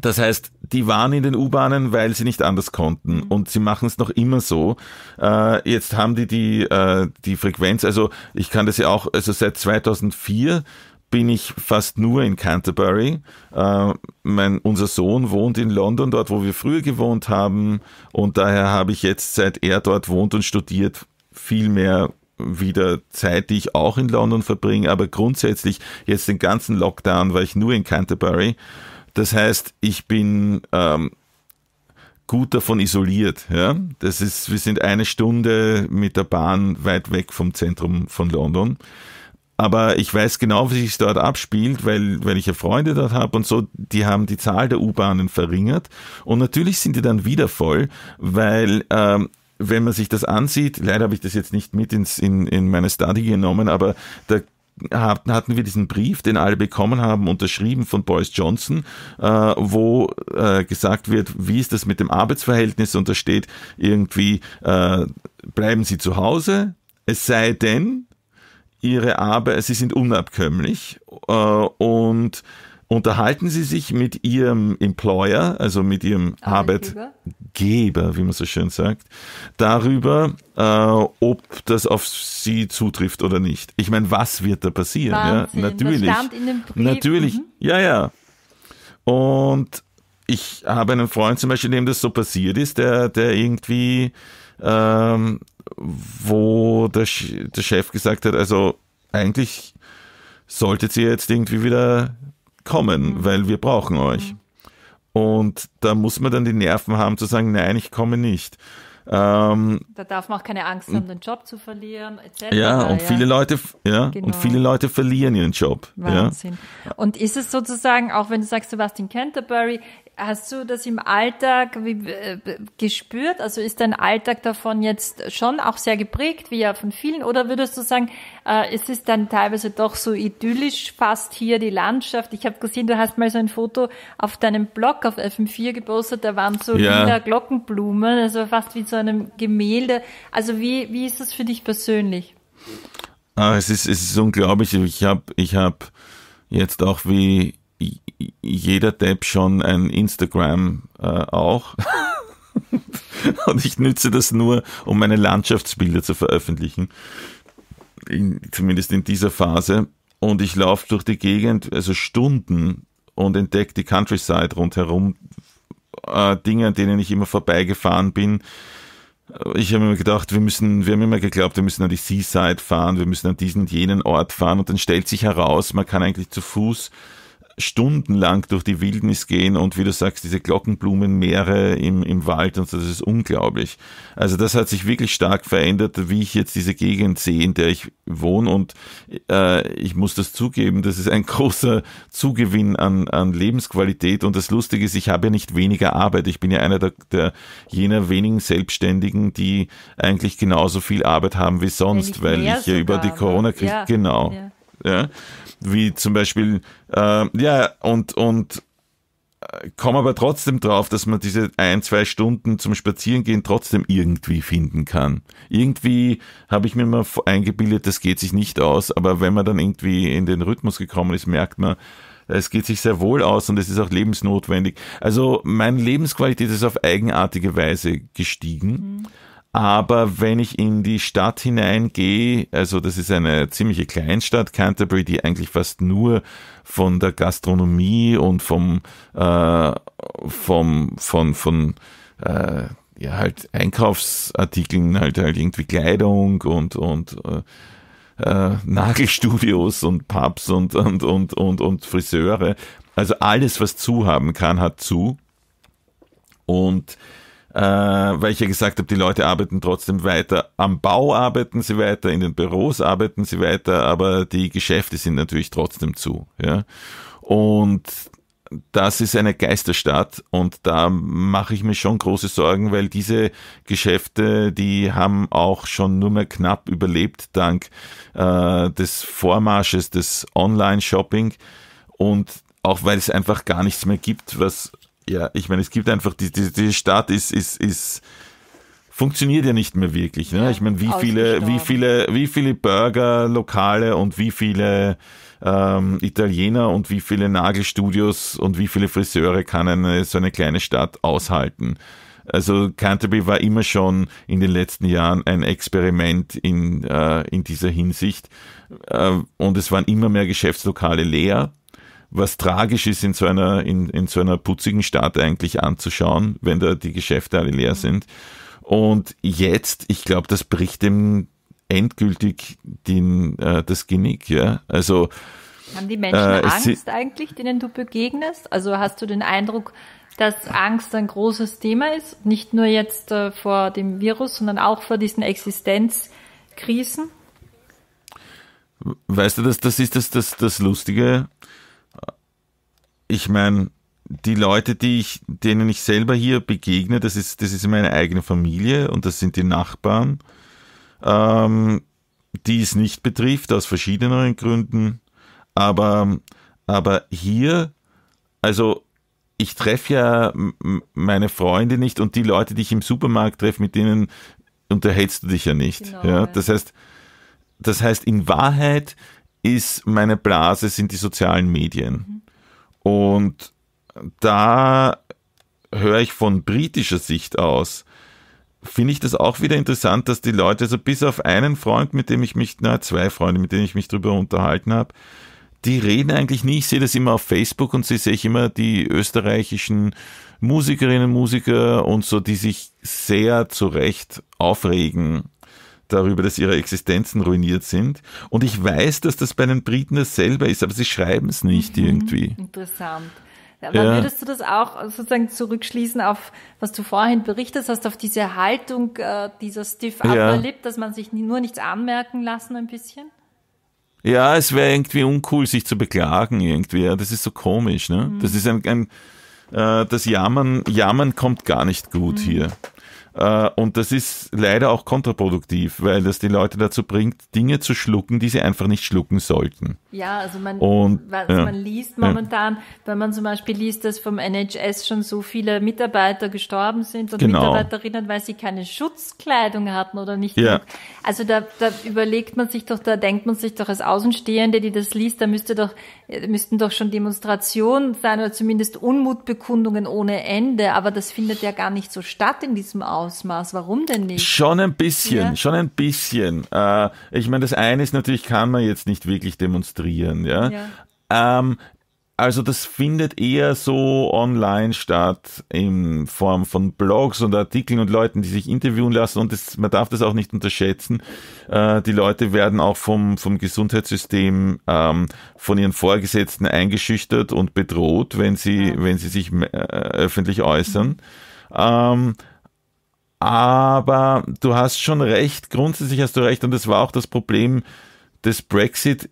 das heißt, die waren in den U-Bahnen, weil sie nicht anders konnten. Mhm. Und sie machen es noch immer so. Äh, jetzt haben die die, äh, die Frequenz, also ich kann das ja auch, also seit 2004 bin ich fast nur in Canterbury. Äh, mein, unser Sohn wohnt in London, dort wo wir früher gewohnt haben. Und daher habe ich jetzt, seit er dort wohnt und studiert, viel mehr wieder Zeit, die ich auch in London verbringe. Aber grundsätzlich jetzt den ganzen Lockdown war ich nur in Canterbury. Das heißt, ich bin ähm, gut davon isoliert. Ja? Das ist, wir sind eine Stunde mit der Bahn weit weg vom Zentrum von London. Aber ich weiß genau, wie sich es dort abspielt, weil, weil ich ja Freunde dort habe und so, die haben die Zahl der U-Bahnen verringert. Und natürlich sind die dann wieder voll, weil ähm, wenn man sich das ansieht, leider habe ich das jetzt nicht mit ins, in, in meine Study genommen, aber da hatten wir diesen Brief, den alle bekommen haben, unterschrieben von Boris Johnson, äh, wo äh, gesagt wird, wie ist das mit dem Arbeitsverhältnis und da steht irgendwie, äh, bleiben Sie zu Hause, es sei denn, Ihre Arbeit, Sie sind unabkömmlich äh, und unterhalten sie sich mit ihrem Employer, also mit ihrem Arbeitgeber, wie man so schön sagt, darüber, äh, ob das auf sie zutrifft oder nicht. Ich meine, was wird da passieren? ja, natürlich. Natürlich. Mhm. Ja, ja. Und ich habe einen Freund zum Beispiel, dem das so passiert ist, der, der irgendwie, ähm, wo der, der Chef gesagt hat, also eigentlich solltet ihr jetzt irgendwie wieder kommen, mhm. weil wir brauchen euch. Mhm. Und da muss man dann die Nerven haben zu sagen, nein, ich komme nicht. Ähm, da darf man auch keine Angst haben, den Job zu verlieren, etc. Ja, und ja. viele Leute, ja, genau. und viele Leute verlieren ihren Job. Wahnsinn. Ja. Und ist es sozusagen, auch wenn du sagst, Sebastian Canterbury, Hast du das im Alltag wie, äh, gespürt? Also ist dein Alltag davon jetzt schon auch sehr geprägt, wie ja von vielen? Oder würdest du sagen, äh, es ist dann teilweise doch so idyllisch fast hier die Landschaft? Ich habe gesehen, du hast mal so ein Foto auf deinem Blog auf FM4 gepostet, da waren so ja. lila Glockenblumen, also fast wie so einem Gemälde. Also wie, wie ist das für dich persönlich? Ah, es ist, es ist unglaublich. Ich habe ich hab jetzt auch wie jeder Depp schon ein Instagram äh, auch. und ich nütze das nur, um meine Landschaftsbilder zu veröffentlichen. In, zumindest in dieser Phase. Und ich laufe durch die Gegend, also Stunden, und entdecke die Countryside rundherum. Äh, Dinge, an denen ich immer vorbeigefahren bin. Ich habe immer gedacht, wir müssen, wir haben immer geglaubt, wir müssen an die Seaside fahren, wir müssen an diesen und jenen Ort fahren. Und dann stellt sich heraus, man kann eigentlich zu Fuß stundenlang durch die Wildnis gehen und wie du sagst, diese Glockenblumenmeere im, im Wald und so, das ist unglaublich. Also das hat sich wirklich stark verändert, wie ich jetzt diese Gegend sehe, in der ich wohne und äh, ich muss das zugeben, das ist ein großer Zugewinn an, an Lebensqualität und das Lustige ist, ich habe ja nicht weniger Arbeit. Ich bin ja einer der, der jener wenigen Selbstständigen, die eigentlich genauso viel Arbeit haben wie sonst, weil ich ja über die ne? Corona-Krise, ja. genau. Ja ja, wie zum Beispiel, äh, ja, und, und äh, komme aber trotzdem drauf, dass man diese ein, zwei Stunden zum Spazierengehen trotzdem irgendwie finden kann. Irgendwie habe ich mir mal eingebildet, das geht sich nicht aus, aber wenn man dann irgendwie in den Rhythmus gekommen ist, merkt man, es geht sich sehr wohl aus und es ist auch lebensnotwendig. Also meine Lebensqualität ist auf eigenartige Weise gestiegen. Mhm. Aber wenn ich in die Stadt hineingehe, also das ist eine ziemliche Kleinstadt, Canterbury, die eigentlich fast nur von der Gastronomie und vom, äh, vom, von, von, äh, ja, halt Einkaufsartikeln, halt, halt irgendwie Kleidung und, und, äh, äh, Nagelstudios und Pubs und, und, und, und, und Friseure. Also alles, was zu haben kann, hat zu. Und äh, weil ich ja gesagt habe, die Leute arbeiten trotzdem weiter. Am Bau arbeiten sie weiter, in den Büros arbeiten sie weiter, aber die Geschäfte sind natürlich trotzdem zu. Ja? Und das ist eine Geisterstadt und da mache ich mir schon große Sorgen, weil diese Geschäfte, die haben auch schon nur mehr knapp überlebt dank äh, des Vormarsches des Online-Shopping und auch weil es einfach gar nichts mehr gibt, was ja, ich meine, es gibt einfach, die, die, die Stadt ist, ist, ist, funktioniert ja nicht mehr wirklich. Ne? Ich meine, wie viele, wie viele, wie viele Burgerlokale und wie viele ähm, Italiener und wie viele Nagelstudios und wie viele Friseure kann eine, so eine kleine Stadt aushalten? Also Canterbury war immer schon in den letzten Jahren ein Experiment in, äh, in dieser Hinsicht. Äh, und es waren immer mehr Geschäftslokale leer was tragisch ist, in so einer, in, in so einer putzigen Stadt eigentlich anzuschauen, wenn da die Geschäfte alle leer mhm. sind. Und jetzt, ich glaube, das bricht dem endgültig den, äh, das Genick, ja. Also. Haben die Menschen äh, Angst eigentlich, denen du begegnest? Also hast du den Eindruck, dass Angst ein großes Thema ist? Nicht nur jetzt äh, vor dem Virus, sondern auch vor diesen Existenzkrisen? Weißt du, das, das ist das, das, das Lustige ich meine, die Leute, die ich, denen ich selber hier begegne, das ist, das ist meine eigene Familie und das sind die Nachbarn, ähm, die es nicht betrifft, aus verschiedenen Gründen. Aber, aber hier, also ich treffe ja meine Freunde nicht und die Leute, die ich im Supermarkt treffe, mit denen unterhältst du dich ja nicht. Genau, ja, das heißt, das heißt, in Wahrheit ist meine Blase, sind die sozialen Medien. Mhm. Und da höre ich von britischer Sicht aus, finde ich das auch wieder interessant, dass die Leute, so also bis auf einen Freund, mit dem ich mich, na, zwei Freunde, mit denen ich mich drüber unterhalten habe, die reden eigentlich nie. Ich sehe das immer auf Facebook und sie sehe ich immer die österreichischen Musikerinnen, Musiker und so, die sich sehr zu Recht aufregen darüber, dass ihre Existenzen ruiniert sind. Und ich weiß, dass das bei den Briten dasselbe ist, aber sie schreiben es nicht mhm, irgendwie. Interessant. Aber ja. würdest du das auch sozusagen zurückschließen auf, was du vorhin berichtet hast, auf diese Haltung äh, dieser Stiff Upper ja. Lip, dass man sich nur nichts anmerken lassen ein bisschen? Ja, es wäre irgendwie uncool, sich zu beklagen irgendwie. Ja, das ist so komisch, ne? Mhm. Das ist ein, ein äh, das Jammern, Jammern kommt gar nicht gut mhm. hier. Äh, und das ist leider auch kontraproduktiv, weil das die Leute dazu bringt, Dinge zu schlucken, die sie einfach nicht schlucken sollten. Ja, also man, Und, also man liest momentan, ja. wenn man zum Beispiel liest, dass vom NHS schon so viele Mitarbeiter gestorben sind und genau. Mitarbeiterinnen, weil sie keine Schutzkleidung hatten oder nicht. Ja. Also da, da überlegt man sich doch, da denkt man sich doch als Außenstehende, die das liest, da müsste doch, äh, müssten doch schon Demonstrationen sein oder zumindest Unmutbekundungen ohne Ende, aber das findet ja gar nicht so statt in diesem Ausland. Ausmaß. Warum denn nicht? Schon ein bisschen, ja. schon ein bisschen. Äh, ich meine, das eine ist natürlich, kann man jetzt nicht wirklich demonstrieren, ja. ja. Ähm, also das findet eher so online statt in Form von Blogs und Artikeln und Leuten, die sich interviewen lassen und das, man darf das auch nicht unterschätzen. Äh, die Leute werden auch vom, vom Gesundheitssystem ähm, von ihren Vorgesetzten eingeschüchtert und bedroht, wenn sie, ja. wenn sie sich äh, öffentlich äußern. Mhm. Ähm, aber du hast schon recht, grundsätzlich hast du recht, und das war auch das Problem des Brexit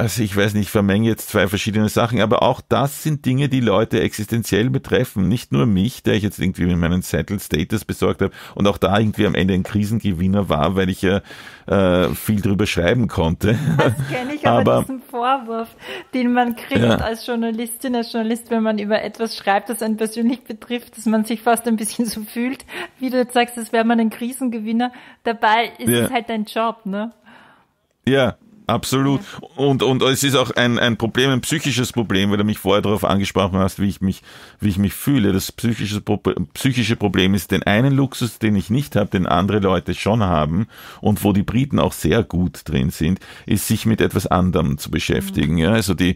also ich weiß nicht, ich vermenge jetzt zwei verschiedene Sachen, aber auch das sind Dinge, die Leute existenziell betreffen. Nicht nur mich, der ich jetzt irgendwie mit meinem Settled Status besorgt habe und auch da irgendwie am Ende ein Krisengewinner war, weil ich ja äh, viel drüber schreiben konnte. Das kenne ich aber, aber diesen Vorwurf, den man kriegt ja. als Journalistin, als Journalist, wenn man über etwas schreibt, das einen persönlich betrifft, dass man sich fast ein bisschen so fühlt, wie du jetzt sagst, das wäre man ein Krisengewinner. Dabei ist ja. es halt dein Job, ne? Ja, Absolut. Und, und es ist auch ein, ein Problem, ein psychisches Problem, weil du mich vorher darauf angesprochen hast, wie ich mich, wie ich mich fühle. Das psychische, psychische Problem ist den einen Luxus, den ich nicht habe, den andere Leute schon haben und wo die Briten auch sehr gut drin sind, ist sich mit etwas anderem zu beschäftigen. Mhm. Ja, also die,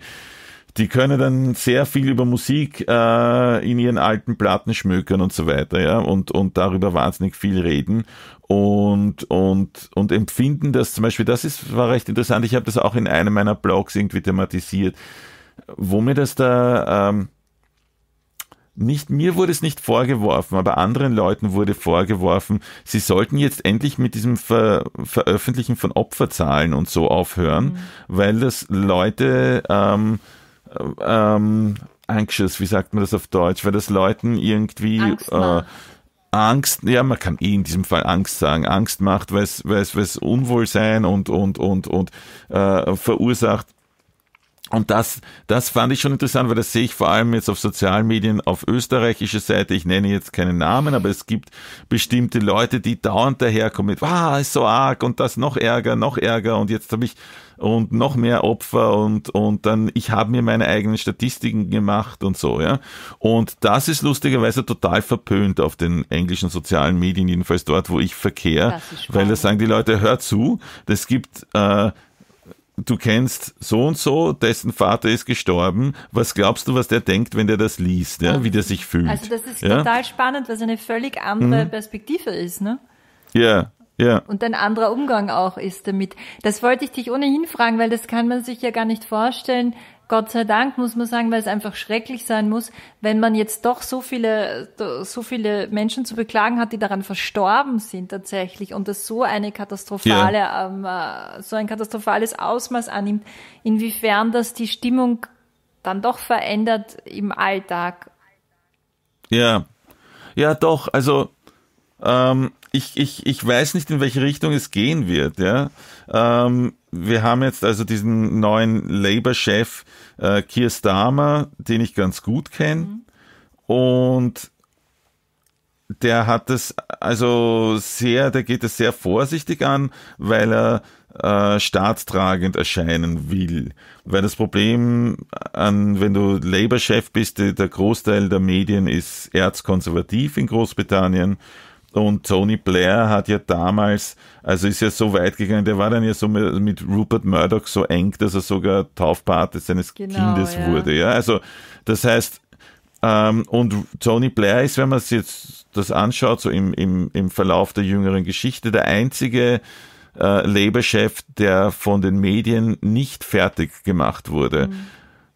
die können dann sehr viel über Musik äh, in ihren alten Platten schmökern und so weiter, ja, und, und darüber wahnsinnig viel reden und, und, und empfinden das zum Beispiel, das ist, war recht interessant, ich habe das auch in einem meiner Blogs irgendwie thematisiert, wo mir das da, ähm, nicht, mir wurde es nicht vorgeworfen, aber anderen Leuten wurde vorgeworfen, sie sollten jetzt endlich mit diesem Ver Veröffentlichen von Opferzahlen und so aufhören, mhm. weil das Leute ähm, ähm, anxious, wie sagt man das auf Deutsch, weil das Leuten irgendwie Angst, äh, Angst, ja, man kann eh in diesem Fall Angst sagen, Angst macht, weil es Unwohlsein und, und, und, und äh, verursacht, und das, das fand ich schon interessant, weil das sehe ich vor allem jetzt auf sozialen Medien auf österreichischer Seite. Ich nenne jetzt keinen Namen, aber es gibt bestimmte Leute, die dauernd daherkommen mit, wow, ist so arg und das noch ärger, noch ärger und jetzt habe ich und noch mehr Opfer und, und dann, ich habe mir meine eigenen Statistiken gemacht und so, ja. Und das ist lustigerweise total verpönt auf den englischen sozialen Medien, jedenfalls dort, wo ich verkehre, weil da sagen die Leute, hör zu, das gibt, äh, du kennst so und so, dessen Vater ist gestorben. Was glaubst du, was der denkt, wenn der das liest, ja, wie der sich fühlt? Also das ist ja? total spannend, weil es eine völlig andere mhm. Perspektive ist, ne? Ja. Ja. Und ein anderer Umgang auch ist damit. Das wollte ich dich ohnehin fragen, weil das kann man sich ja gar nicht vorstellen, Gott sei Dank muss man sagen, weil es einfach schrecklich sein muss, wenn man jetzt doch so viele, so viele Menschen zu beklagen hat, die daran verstorben sind tatsächlich und das so eine katastrophale, yeah. ähm, äh, so ein katastrophales Ausmaß annimmt, inwiefern das die Stimmung dann doch verändert im Alltag. Ja, ja doch, also ähm, ich, ich, ich weiß nicht, in welche Richtung es gehen wird. Ja? Ähm, wir haben jetzt also diesen neuen Labour-Chef äh, Keir Starmer, den ich ganz gut kenne. Mhm. Und der hat es also sehr, der geht es sehr vorsichtig an, weil er äh, staatstragend erscheinen will. Weil das Problem an, wenn du Labour-Chef bist, der Großteil der Medien ist erzkonservativ in Großbritannien und Tony Blair hat ja damals, also ist ja so weit gegangen, der war dann ja so mit, Rupert Murdoch so eng, dass er sogar Taufpate seines genau, Kindes ja. wurde. Ja, also das heißt, ähm, und Tony Blair ist, wenn man es jetzt das anschaut, so im, im, im Verlauf der jüngeren Geschichte, der einzige äh, Labour-Chef, der von den Medien nicht fertig gemacht wurde. Mhm.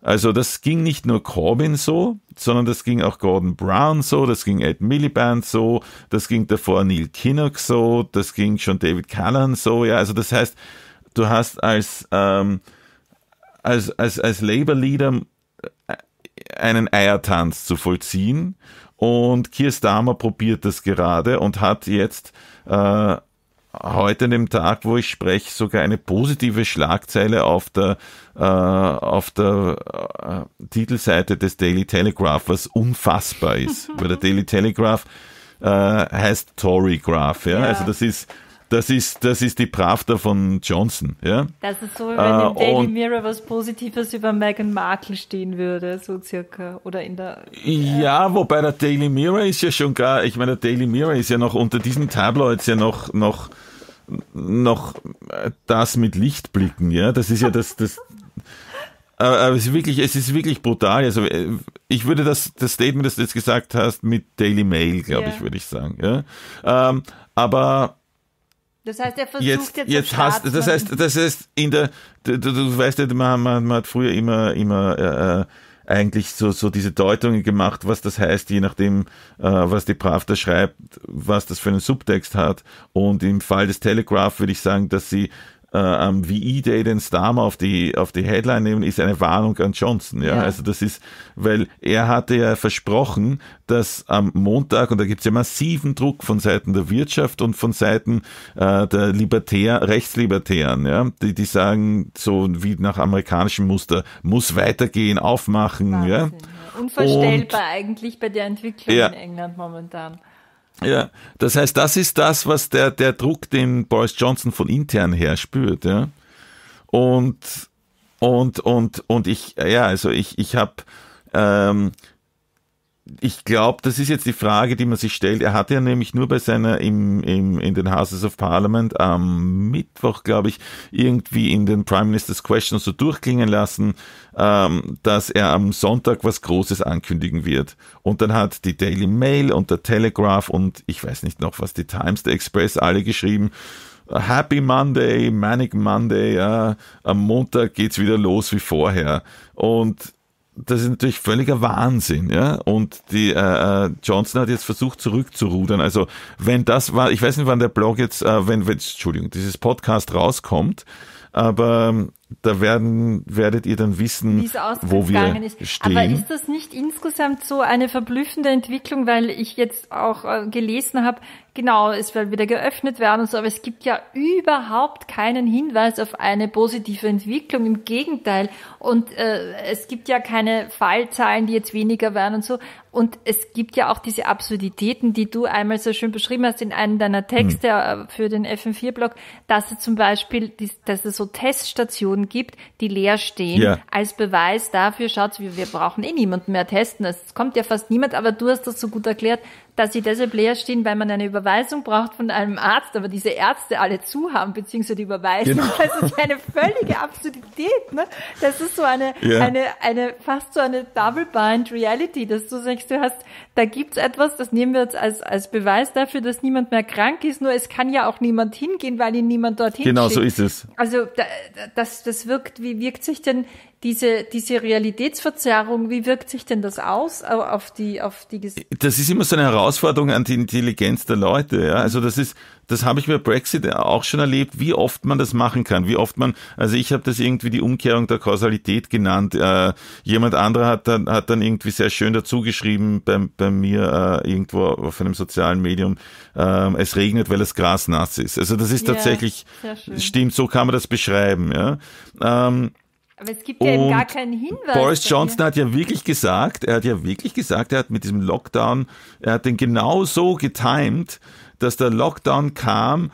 Also das ging nicht nur Corbyn so, sondern das ging auch Gordon Brown so, das ging Ed Miliband so, das ging davor Neil Kinnock so, das ging schon David Callan so. Ja, also das heißt, du hast als ähm, als als als Labour Leader äh, einen Eiertanz zu vollziehen und Keir Starmer probiert das gerade und hat jetzt äh, heute an dem Tag, wo ich spreche, sogar eine positive Schlagzeile auf der, äh, auf der äh, Titelseite des Daily Telegraph, was unfassbar ist. weil der Daily Telegraph äh, heißt Tory Graph, ja? ja? Also das ist das ist, das ist die Pravda von Johnson. Ja? Das ist so, wie wenn äh, im Daily Mirror was Positives über Meghan Markle stehen würde, so circa. Oder in der. Äh ja, wobei der Daily Mirror ist ja schon gar, ich meine, der Daily Mirror ist ja noch unter diesen Tabloids ja noch, noch noch äh, das mit Lichtblicken, ja. Das ist ja das, das. Aber es ist wirklich, es ist wirklich brutal. Also äh, ich würde das, das Statement, das du jetzt gesagt hast, mit Daily Mail, glaube yeah. ich, würde ich sagen. Ja? Ähm, aber das heißt, er versucht jetzt, jetzt, jetzt hast, Das heißt, das heißt in der, du, du, du weißt ja, man, man, man hat früher immer, immer äh, äh eigentlich so, so diese Deutungen gemacht, was das heißt, je nachdem, äh, was die Pravda schreibt, was das für einen Subtext hat. Und im Fall des Telegraph würde ich sagen, dass sie äh, am VE-Day den Starmer auf die, auf die Headline nehmen, ist eine Warnung an Johnson. Ja? ja? also das ist, weil er hatte ja versprochen, dass am Montag, und da gibt es ja massiven Druck von Seiten der Wirtschaft und von Seiten äh, der Libertär, Rechtslibertären, ja, die, die sagen, so wie nach amerikanischem Muster, muss weitergehen, aufmachen, Wahnsinn, ja. Unvorstellbar und, eigentlich bei der Entwicklung ja, in England momentan. Ja, das heißt, das ist das, was der, der Druck, den Boris Johnson von intern her spürt. Ja? Und, und, und, und ich, ja, also ich, ich habe ähm, ich glaube, das ist jetzt die Frage, die man sich stellt. Er hatte ja nämlich nur bei seiner im, im in den Houses of Parliament am Mittwoch, glaube ich, irgendwie in den Prime Minister's Questions so durchklingen lassen, ähm, dass er am Sonntag was Großes ankündigen wird. Und dann hat die Daily Mail und der Telegraph und ich weiß nicht noch was, die Times, der Express alle geschrieben. Happy Monday, Manic Monday, ja, am Montag geht's wieder los wie vorher. Und das ist natürlich völliger Wahnsinn, ja. Und die äh, äh, Johnson hat jetzt versucht zurückzurudern. Also wenn das war, ich weiß nicht, wann der Blog jetzt, äh, wenn, wenn, Entschuldigung, dieses Podcast rauskommt, aber ähm, da werden, werdet ihr dann wissen, wo wir ist. stehen. Aber ist das nicht insgesamt so eine verblüffende Entwicklung, weil ich jetzt auch äh, gelesen habe, genau, es wird wieder geöffnet werden und so, aber es gibt ja überhaupt keinen Hinweis auf eine positive Entwicklung. Im Gegenteil. Und äh, es gibt ja keine Fallzahlen, die jetzt weniger werden und so. Und es gibt ja auch diese Absurditäten, die du einmal so schön beschrieben hast in einem deiner Texte hm. Äh, für den FM4-Blog, dass es zum Beispiel, dass es so Teststationen Klausuren gibt, die leer stehen, ja. als Beweis dafür, schaut, wir, wir brauchen eh niemanden mehr testen. Es kommt ja fast niemand, aber du hast das so gut erklärt, dass sie deshalb leer stehen, weil man eine Überweisung braucht von einem Arzt, aber diese Ärzte alle zu haben, beziehungsweise die Überweisung. Genau. Das ist eine völlige Absurdität. Ne? Das ist so eine, ja. eine, eine, fast so eine Double-Bind Reality, dass du sagst, du hast, da gibt's etwas, das nehmen wir jetzt als, als Beweis dafür, dass niemand mehr krank ist, nur es kann ja auch niemand hingehen, weil ihn niemand dorthin Genau schickt. so ist es. Also da, das, das wirkt, wie wirkt sich denn diese, diese Realitätsverzerrung, wie wirkt sich denn das aus auf die, auf die Gesellschaft? Das ist immer so eine Herausforderung an die Intelligenz der Leute, ja. Mhm. Also das ist, das habe ich bei Brexit auch schon erlebt, wie oft man das machen kann, wie oft man, also ich habe das irgendwie die Umkehrung der Kausalität genannt. Äh, jemand anderer hat dann, hat dann irgendwie sehr schön dazu geschrieben bei, bei mir äh, irgendwo auf einem sozialen Medium, äh, es regnet, weil das Gras nass ist. Also das ist tatsächlich, yeah, stimmt, so kann man das beschreiben, ja. Ähm, aber es gibt ja eben gar keinen Hinweis. Boris Johnson hat ja wirklich gesagt, er hat ja wirklich gesagt, er hat mit diesem Lockdown, er hat den genau so getimt, dass der Lockdown kam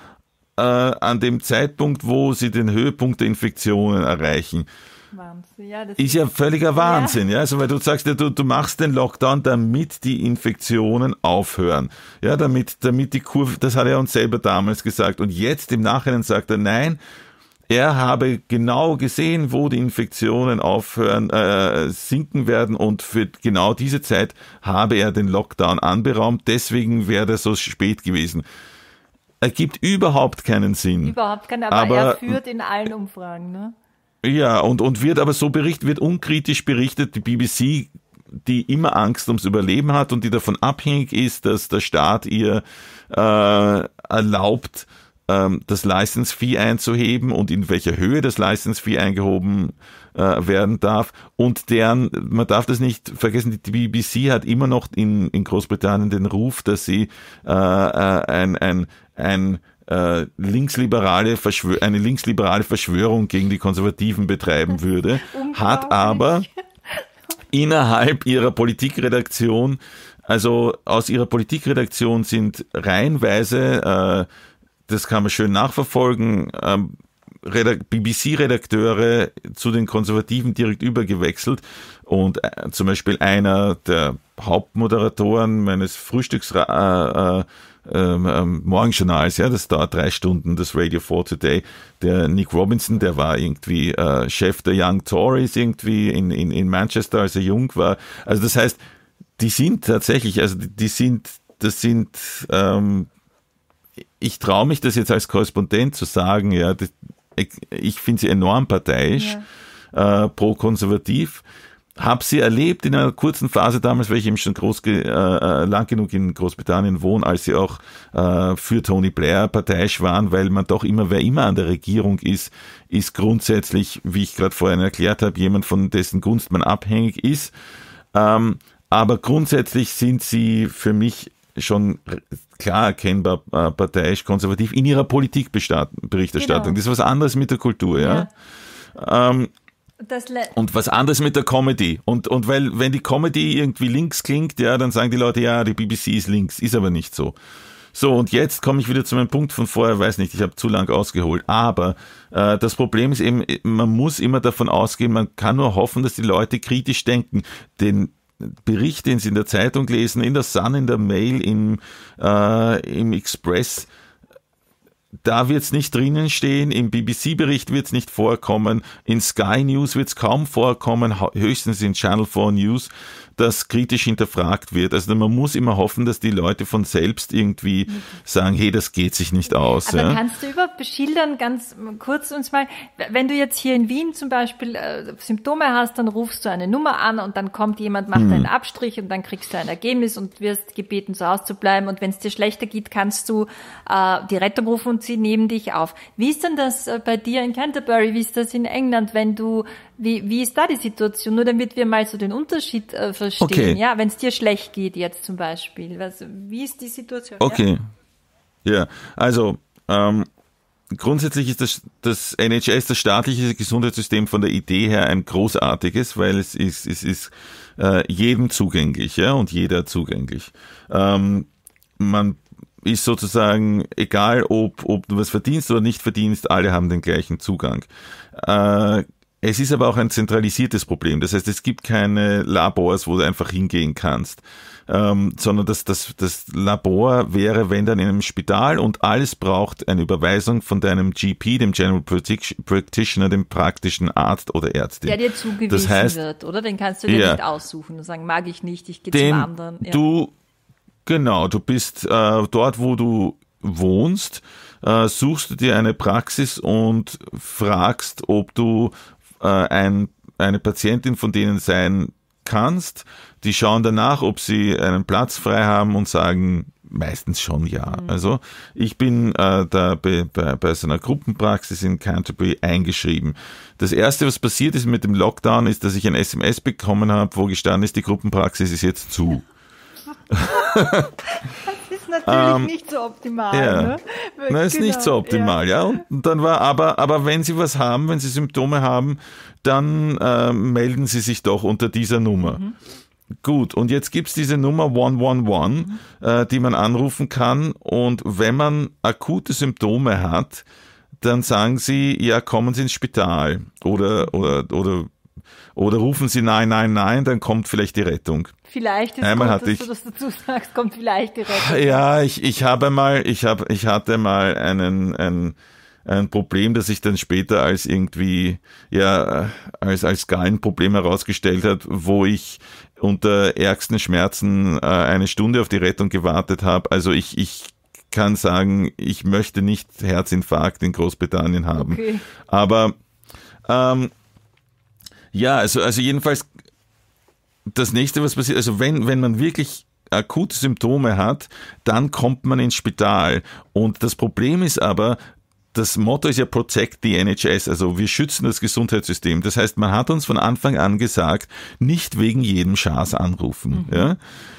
äh, an dem Zeitpunkt, wo sie den Höhepunkt der Infektionen erreichen. Wahnsinn. Ja, das ist ja völliger Wahnsinn, ja. ja? Also, weil du sagst, ja, du, du machst den Lockdown, damit die Infektionen aufhören. Ja, damit, damit die Kurve, das hat er uns selber damals gesagt. Und jetzt im Nachhinein sagt er, nein, er habe genau gesehen, wo die Infektionen aufhören, äh, sinken werden und für genau diese Zeit habe er den Lockdown anberaumt, deswegen wäre er so spät gewesen. Ergibt überhaupt keinen Sinn. Überhaupt keinen, aber, aber er führt in allen Umfragen, ne? Ja, und, und wird aber so berichtet, wird unkritisch berichtet, die BBC, die immer Angst ums Überleben hat und die davon abhängig ist, dass der Staat ihr äh, erlaubt, ähm, das License Fee einzuheben und in welcher Höhe das License Fee eingehoben äh, werden darf und deren, man darf das nicht vergessen, die BBC hat immer noch in, in Großbritannien den Ruf, dass sie äh, äh ein, ein, ein äh, linksliberale Verschwör eine linksliberale Verschwörung gegen die Konservativen betreiben würde, hat aber innerhalb ihrer Politikredaktion, also aus ihrer Politikredaktion sind reihenweise äh, das kann man schön nachverfolgen. Ähm, BBC-Redakteure zu den Konservativen direkt übergewechselt und äh, zum Beispiel einer der Hauptmoderatoren meines Frühstücks äh, äh, ähm, ähm, Morgenjournals, ja, das dauert drei Stunden, das Radio 4 Today, der Nick Robinson, der war irgendwie äh, Chef der Young Tories irgendwie in, in, in Manchester, als er jung war. Also das heißt, die sind tatsächlich, also die, die sind, das sind ähm, ich traue mich das jetzt als Korrespondent zu sagen, ja, das, ich, ich finde sie enorm parteiisch, ja. äh, pro-konservativ. Habe sie erlebt in einer kurzen Phase damals, weil ich eben schon groß äh, äh, lang genug in Großbritannien wohne, als sie auch äh, für Tony Blair parteiisch waren, weil man doch immer, wer immer an der Regierung ist, ist grundsätzlich, wie ich gerade vorhin erklärt habe, jemand, von dessen Gunst man abhängig ist. Ähm, aber grundsätzlich sind sie für mich schon klar erkennbar äh, parteiisch-konservativ in ihrer Politikberichterstattung. Genau. Das ist was anderes mit der Kultur, ja. ja. Ähm, und was anderes mit der Comedy. Und, und weil, wenn die Comedy irgendwie links klingt, ja, dann sagen die Leute, ja, die BBC ist links. Ist aber nicht so. So, und jetzt komme ich wieder zu meinem Punkt von vorher, weiß nicht, ich habe zu lang ausgeholt. Aber äh, das Problem ist eben, man muss immer davon ausgehen, man kann nur hoffen, dass die Leute kritisch denken. Denn Bericht, den Sie in der Zeitung lesen, in der Sun, in der Mail, im, äh, im Express, da wird es nicht drinnen stehen, im BBC-Bericht wird es nicht vorkommen, in Sky News wird es kaum vorkommen, höchstens in Channel 4 News das kritisch hinterfragt wird. Also man muss immer hoffen, dass die Leute von selbst irgendwie sagen, hey, das geht sich nicht aus. Aber ja. kannst du überhaupt beschildern, ganz kurz uns mal, wenn du jetzt hier in Wien zum Beispiel äh, Symptome hast, dann rufst du eine Nummer an und dann kommt jemand, macht hm. einen Abstrich und dann kriegst du ein Ergebnis und wirst gebeten, so auszubleiben. Und wenn es dir schlechter geht, kannst du äh, die Rettung rufen und sie nehmen dich auf. Wie ist denn das äh, bei dir in Canterbury? Wie ist das in England, wenn du wie, wie ist da die Situation? Nur damit wir mal so den Unterschied äh, verstehen. Okay. Ja, wenn es dir schlecht geht jetzt zum Beispiel. Was, wie ist die Situation? Okay. Ja, ja. also ähm, grundsätzlich ist das, das NHS, das staatliche Gesundheitssystem von der Idee her ein großartiges, weil es ist, es ist äh, jedem zugänglich, ja, und jeder zugänglich. Ähm, man ist sozusagen, egal ob, ob du was verdienst oder nicht verdienst, alle haben den gleichen Zugang. Äh, es ist aber auch ein zentralisiertes Problem. Das heißt, es gibt keine Labors, wo du einfach hingehen kannst, ähm, sondern das, das, das Labor wäre, wenn dann in einem Spital und alles braucht eine Überweisung von deinem GP, dem General Practitioner, dem praktischen Arzt oder Ärztin. Der dir zugewiesen das heißt, wird, oder? Den kannst du dir ja, nicht aussuchen und sagen, mag ich nicht, ich gehe zum anderen. Ja. Du, genau, du bist äh, dort, wo du wohnst, äh, suchst du dir eine Praxis und fragst, ob du äh, ein, eine Patientin von denen sein kannst. Die schauen danach, ob sie einen Platz frei haben und sagen meistens schon ja. Mhm. Also ich bin äh, da bei, bei, bei so einer Gruppenpraxis in Canterbury eingeschrieben. Das Erste, was passiert ist mit dem Lockdown, ist, dass ich ein SMS bekommen habe, wo gestanden ist, die Gruppenpraxis ist jetzt zu. Ja. natürlich ähm, nicht so optimal. Ja. Ne? Na, ist genau, nicht so optimal, ja. ja. Und dann war aber, aber wenn Sie was haben, wenn Sie Symptome haben, dann äh, melden Sie sich doch unter dieser Nummer. Mhm. Gut, und jetzt gibt es diese Nummer 111, äh, die man anrufen kann. Und wenn man akute Symptome hat, dann sagen sie, ja, kommen Sie ins Spital oder, oder, oder oder rufen Sie nein, nein, nein, dann kommt vielleicht die Rettung. Vielleicht ist einmal gut, dass ich, du das dazu sagst, kommt vielleicht die Rettung. Ja, ich, ich habe mal, ich habe, ich hatte mal einen, einen ein Problem, das sich dann später als irgendwie, ja, als, als Gallenproblem herausgestellt hat, wo ich unter ärgsten Schmerzen äh, eine Stunde auf die Rettung gewartet habe. Also ich, ich kann sagen, ich möchte nicht Herzinfarkt in Großbritannien haben. Okay. Aber ähm, ja, also, also jedenfalls das nächste, was passiert, also wenn, wenn man wirklich akute Symptome hat, dann kommt man ins Spital. Und das Problem ist aber, das Motto ist ja Protect the NHS, also wir schützen das Gesundheitssystem. Das heißt, man hat uns von Anfang an gesagt, nicht wegen jedem Schaß anrufen. Mhm. Ja?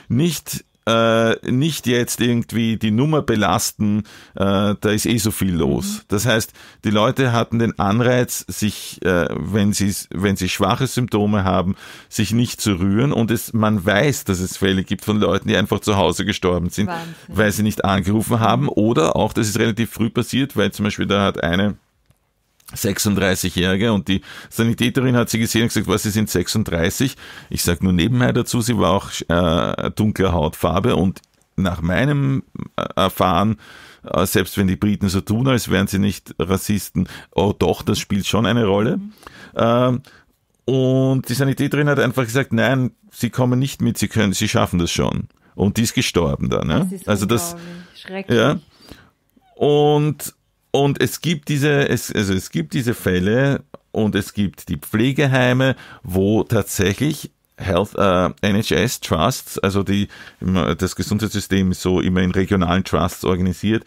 Nicht äh, nicht jetzt irgendwie die Nummer belasten, äh, da ist eh so viel mhm. los. Mhm. Das heißt, die Leute hatten den Anreiz, sich, äh, wenn, sie, wenn sie schwache Symptome haben, sich nicht zu rühren und es, man weiß, dass es Fälle gibt von Leuten, die einfach zu Hause gestorben sind, Wahnsinn. weil sie nicht angerufen haben mhm. oder auch, das ist relativ früh passiert, weil zum Beispiel da hat eine 36-Jährige und die Sanitäterin hat sie gesehen und gesagt, was, sie sind 36. Ich sage nur nebenbei dazu, sie war auch äh, dunkler Hautfarbe und nach meinem äh, Erfahren, äh, selbst wenn die Briten so tun, als wären sie nicht Rassisten, oh doch, das spielt schon eine Rolle. Äh, und die Sanitäterin hat einfach gesagt, nein, sie kommen nicht mit, sie können, sie schaffen das schon. Und die ist gestorben dann. Ne? Das ist also das, ja. Und und es gibt diese, es, also es gibt diese Fälle und es gibt die Pflegeheime, wo tatsächlich Health, äh, NHS Trusts, also die, das Gesundheitssystem ist so immer in regionalen Trusts organisiert,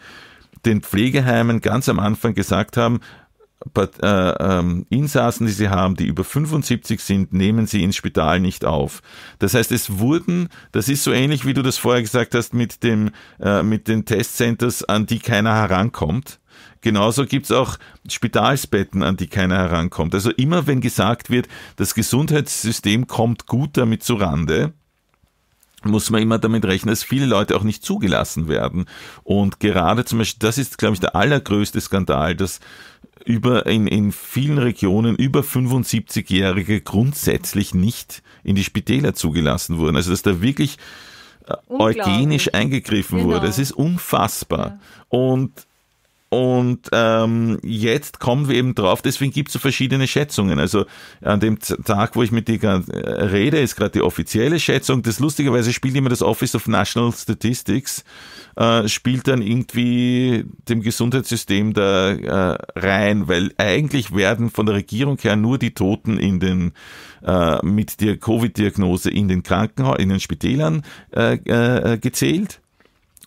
den Pflegeheimen ganz am Anfang gesagt haben, but, äh, ähm, Insassen, die sie haben, die über 75 sind, nehmen sie ins Spital nicht auf. Das heißt, es wurden, das ist so ähnlich, wie du das vorher gesagt hast, mit dem, äh, mit den Testcenters, an die keiner herankommt Genauso gibt es auch Spitalsbetten, an die keiner herankommt. Also immer wenn gesagt wird, das Gesundheitssystem kommt gut damit zurande, muss man immer damit rechnen, dass viele Leute auch nicht zugelassen werden. Und gerade zum Beispiel, das ist, glaube ich, der allergrößte Skandal, dass über in, in vielen Regionen über 75-Jährige grundsätzlich nicht in die Spitäler zugelassen wurden. Also dass da wirklich äh, eugenisch eingegriffen genau. wurde. Es ist unfassbar. Ja. Und und ähm, jetzt kommen wir eben drauf, deswegen gibt es so verschiedene Schätzungen. Also an dem Tag, wo ich mit dir äh, rede, ist gerade die offizielle Schätzung. Das lustigerweise spielt immer das Office of National Statistics, äh, spielt dann irgendwie dem Gesundheitssystem da äh, rein, weil eigentlich werden von der Regierung her nur die Toten in den äh, mit der Covid-Diagnose in den Krankenhäusern, in den Spitälern äh, äh, gezählt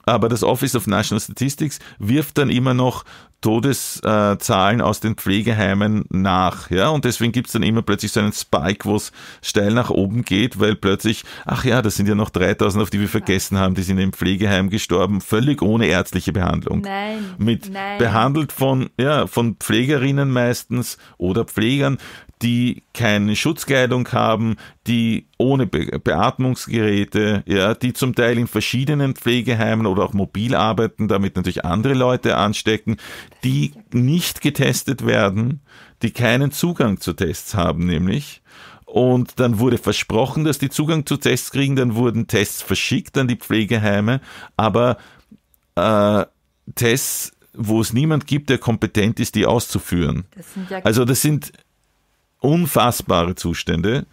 aber das Office of National Statistics wirft dann immer noch Todeszahlen äh, aus den Pflegeheimen nach. Ja? Und deswegen gibt es dann immer plötzlich so einen Spike, wo es steil nach oben geht, weil plötzlich, ach ja, das sind ja noch 3000, auf die wir vergessen haben, die sind im Pflegeheim gestorben, völlig ohne ärztliche Behandlung. Nein. Mit nein. behandelt von, ja, von Pflegerinnen meistens oder Pflegern, die keine Schutzkleidung haben, die ohne Be Beatmungsgeräte, ja, die zum Teil in verschiedenen Pflegeheimen oder auch mobil arbeiten, damit natürlich andere Leute anstecken, die nicht getestet werden, die keinen Zugang zu Tests haben, nämlich. Und dann wurde versprochen, dass die Zugang zu Tests kriegen, dann wurden Tests verschickt an die Pflegeheime, aber äh, Tests, wo es niemand gibt, der kompetent ist, die auszuführen. Das ja also das sind unfassbare Zustände.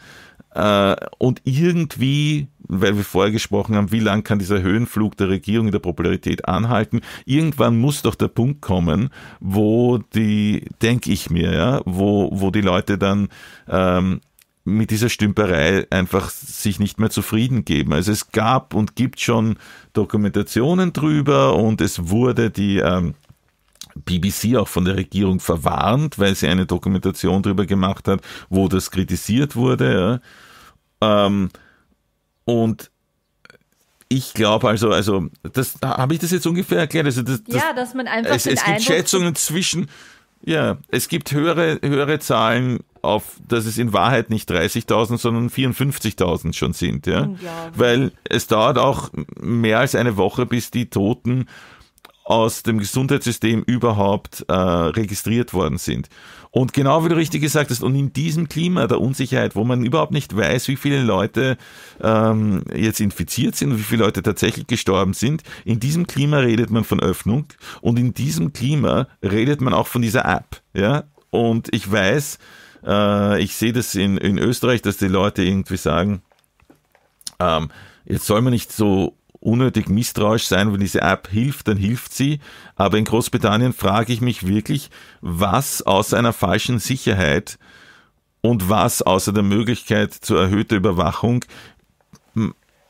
Äh, und irgendwie, weil wir vorher gesprochen haben, wie lang kann dieser Höhenflug der Regierung in der Popularität anhalten? Irgendwann muss doch der Punkt kommen, wo die, denke ich mir, ja, wo, wo die Leute dann ähm, mit dieser Stümperei einfach sich nicht mehr zufrieden geben. Also es gab und gibt schon Dokumentationen drüber und es wurde die ähm, BBC auch von der Regierung verwarnt, weil sie eine Dokumentation darüber gemacht hat, wo das kritisiert wurde. Ja. Ähm, und ich glaube also, also das habe ich das jetzt ungefähr erklärt. Also das, das, ja, dass man einfach es, es gibt Eindruck Schätzungen zwischen. Ja, es gibt höhere höhere Zahlen auf, dass es in Wahrheit nicht 30.000, sondern 54.000 schon sind, ja, weil es dauert auch mehr als eine Woche, bis die Toten aus dem Gesundheitssystem überhaupt äh, registriert worden sind. Und genau wie du richtig gesagt hast, und in diesem Klima der Unsicherheit, wo man überhaupt nicht weiß, wie viele Leute ähm, jetzt infiziert sind wie viele Leute tatsächlich gestorben sind, in diesem Klima redet man von Öffnung und in diesem Klima redet man auch von dieser App. Ja? Und ich weiß, äh, ich sehe das in, in Österreich, dass die Leute irgendwie sagen, ähm, jetzt soll man nicht so unnötig misstrauisch sein, wenn diese App hilft, dann hilft sie. Aber in Großbritannien frage ich mich wirklich, was aus einer falschen Sicherheit und was außer der Möglichkeit zur erhöhten Überwachung